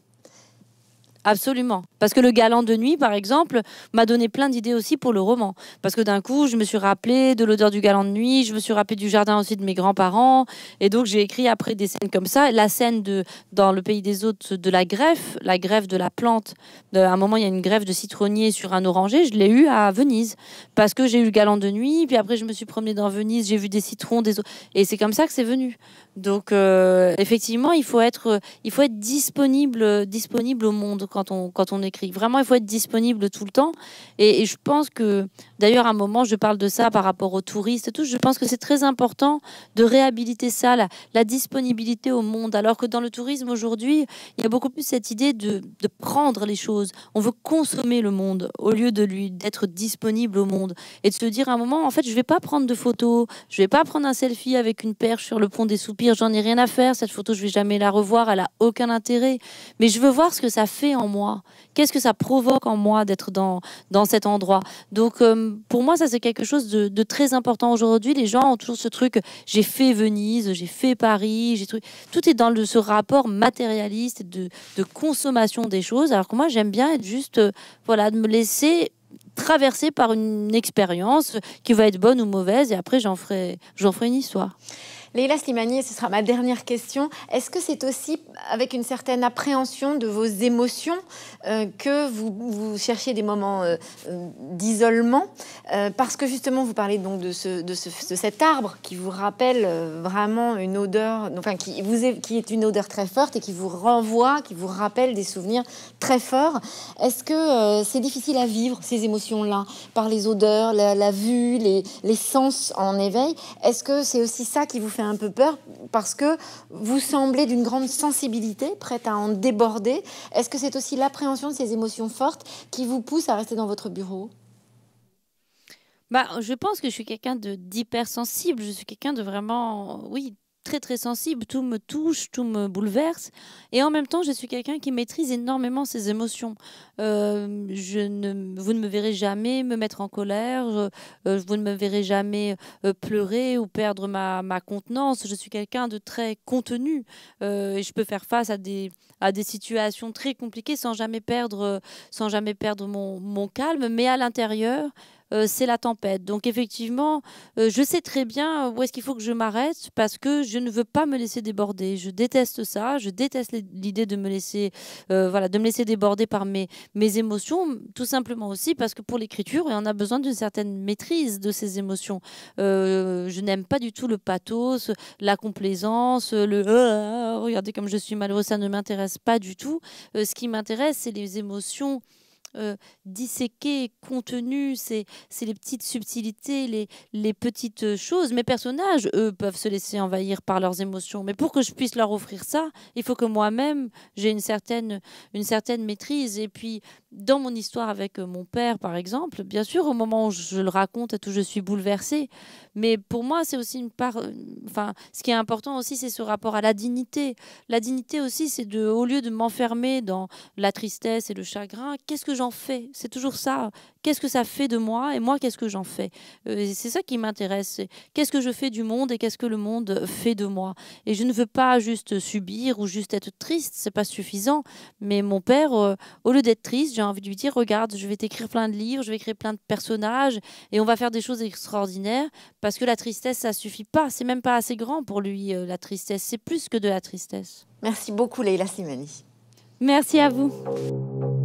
B: Absolument. Parce que le galant de nuit, par exemple, m'a donné plein d'idées aussi pour le roman. Parce que d'un coup, je me suis rappelé de l'odeur du galant de nuit, je me suis rappelé du jardin aussi de mes grands-parents. Et donc, j'ai écrit après des scènes comme ça. La scène de, dans Le Pays des autres de la greffe, la greffe de la plante. à un moment, il y a une greffe de citronnier sur un oranger. Je l'ai eu à Venise. Parce que j'ai eu le galant de nuit. Puis après, je me suis promenée dans Venise, j'ai vu des citrons, des Et c'est comme ça que c'est venu. Donc, euh, effectivement, il faut être, il faut être disponible, disponible au monde quand on, quand on écrit. Vraiment, il faut être disponible tout le temps. Et, je pense que, d'ailleurs, à un moment, je parle de ça par rapport aux touristes tout. Je pense que c'est très important de réhabiliter ça, la, disponibilité au monde. Alors que dans le tourisme aujourd'hui, il y a beaucoup plus cette idée de, de prendre les choses. On veut consommer le monde au lieu de lui d'être disponible au monde et de se dire à un moment, en fait, je vais pas prendre de photos, je vais pas prendre un selfie avec une perche sur le pont des soupirs, j'en ai rien à faire. Cette photo, je vais jamais la revoir, elle a aucun intérêt. Mais je veux voir ce que ça fait en moi Qu'est-ce que ça provoque en moi d'être dans, dans cet endroit Donc, euh, pour moi, ça, c'est quelque chose de, très important aujourd'hui. Les gens ont toujours ce truc j'ai fait Venise, j'ai fait Paris, j'ai tout, Tout est dans le, ce rapport matérialiste de, consommation des choses. Alors que moi, j'aime bien être juste, euh, voilà, de me laisser traverser par une expérience qui va être bonne ou mauvaise, et après j'en ferai, j'en ferai une histoire.
A: Leila Slimani, ce sera ma dernière question, est-ce que c'est aussi avec une certaine appréhension de vos émotions euh, que vous, vous, cherchez des moments euh, euh, d'isolement Parce que justement, vous parlez donc de, ce, de, cet arbre qui vous rappelle vraiment une odeur, enfin qui, vous est, qui est une odeur très forte et qui vous renvoie, qui vous rappelle des souvenirs très forts. Est-ce que c'est difficile à vivre ces émotions-là par les odeurs, la, vue, les, les sens en éveil Est-ce que c'est aussi ça qui vous fait un peu peur parce que vous semblez d'une grande sensibilité, prête à en déborder. Est-ce que c'est aussi l'appréhension de ces émotions fortes qui vous pousse à rester dans votre bureau
B: bah, je pense que je suis quelqu'un de d'hypersensible. Je suis quelqu'un de vraiment, oui, très très sensible, tout me touche, tout me bouleverse. Et en même temps, je suis quelqu'un qui maîtrise énormément ses émotions. Euh, je ne, vous ne me verrez jamais me mettre en colère, euh, vous ne me verrez jamais euh, pleurer ou perdre ma, contenance. Je suis quelqu'un de très contenu et je peux faire face à des, à des situations très compliquées sans jamais perdre, sans jamais perdre mon, mon calme, mais à l'intérieur. Euh, c'est la tempête. Donc effectivement, euh, je sais très bien où est-ce qu'il faut que je m'arrête parce que je ne veux pas me laisser déborder. Je déteste ça, je déteste l'idée de me laisser, euh, voilà, de me laisser déborder par mes, mes émotions, tout simplement aussi parce que pour l'écriture, on a besoin d'une certaine maîtrise de ses émotions. je n'aime pas du tout le pathos, la complaisance, le regardez comme je suis malheureux, ça ne m'intéresse pas du tout. ce qui m'intéresse, c'est les émotions euh, disséquer, disséqué, contenu, c'est les petites subtilités, les, les petites euh, choses. Mes personnages, eux, peuvent se laisser envahir par leurs émotions. Mais pour que je puisse leur offrir ça, il faut que moi-même, j'ai une certaine, une certaine maîtrise. Et puis, dans mon histoire avec euh, mon père, par exemple, bien sûr, au moment où je le raconte et tout, je suis bouleversée. Mais pour moi, c'est aussi une part. Euh, enfin, ce qui est important aussi, c'est ce rapport à la dignité. La dignité aussi, c'est de, au lieu de m'enfermer dans la tristesse et le chagrin, qu'est-ce que j'en fais C'est toujours ça. Qu'est-ce que ça fait de moi et moi, qu'est-ce que j'en fais euh, C'est ça qui m'intéresse. Qu'est-ce que je fais du monde et qu'est-ce que le monde fait de moi Et je ne veux pas juste subir ou juste être triste. C'est pas suffisant. Mais mon père, au lieu d'être triste, j'ai envie de lui dire, regarde, je vais t'écrire plein de livres, je vais écrire plein de personnages, et on va faire des choses extraordinaires, parce que la tristesse, ça suffit pas, c'est même pas assez grand pour lui, euh, la tristesse, c'est plus que de la tristesse. Merci beaucoup,
A: Leila Simani. Merci à vous.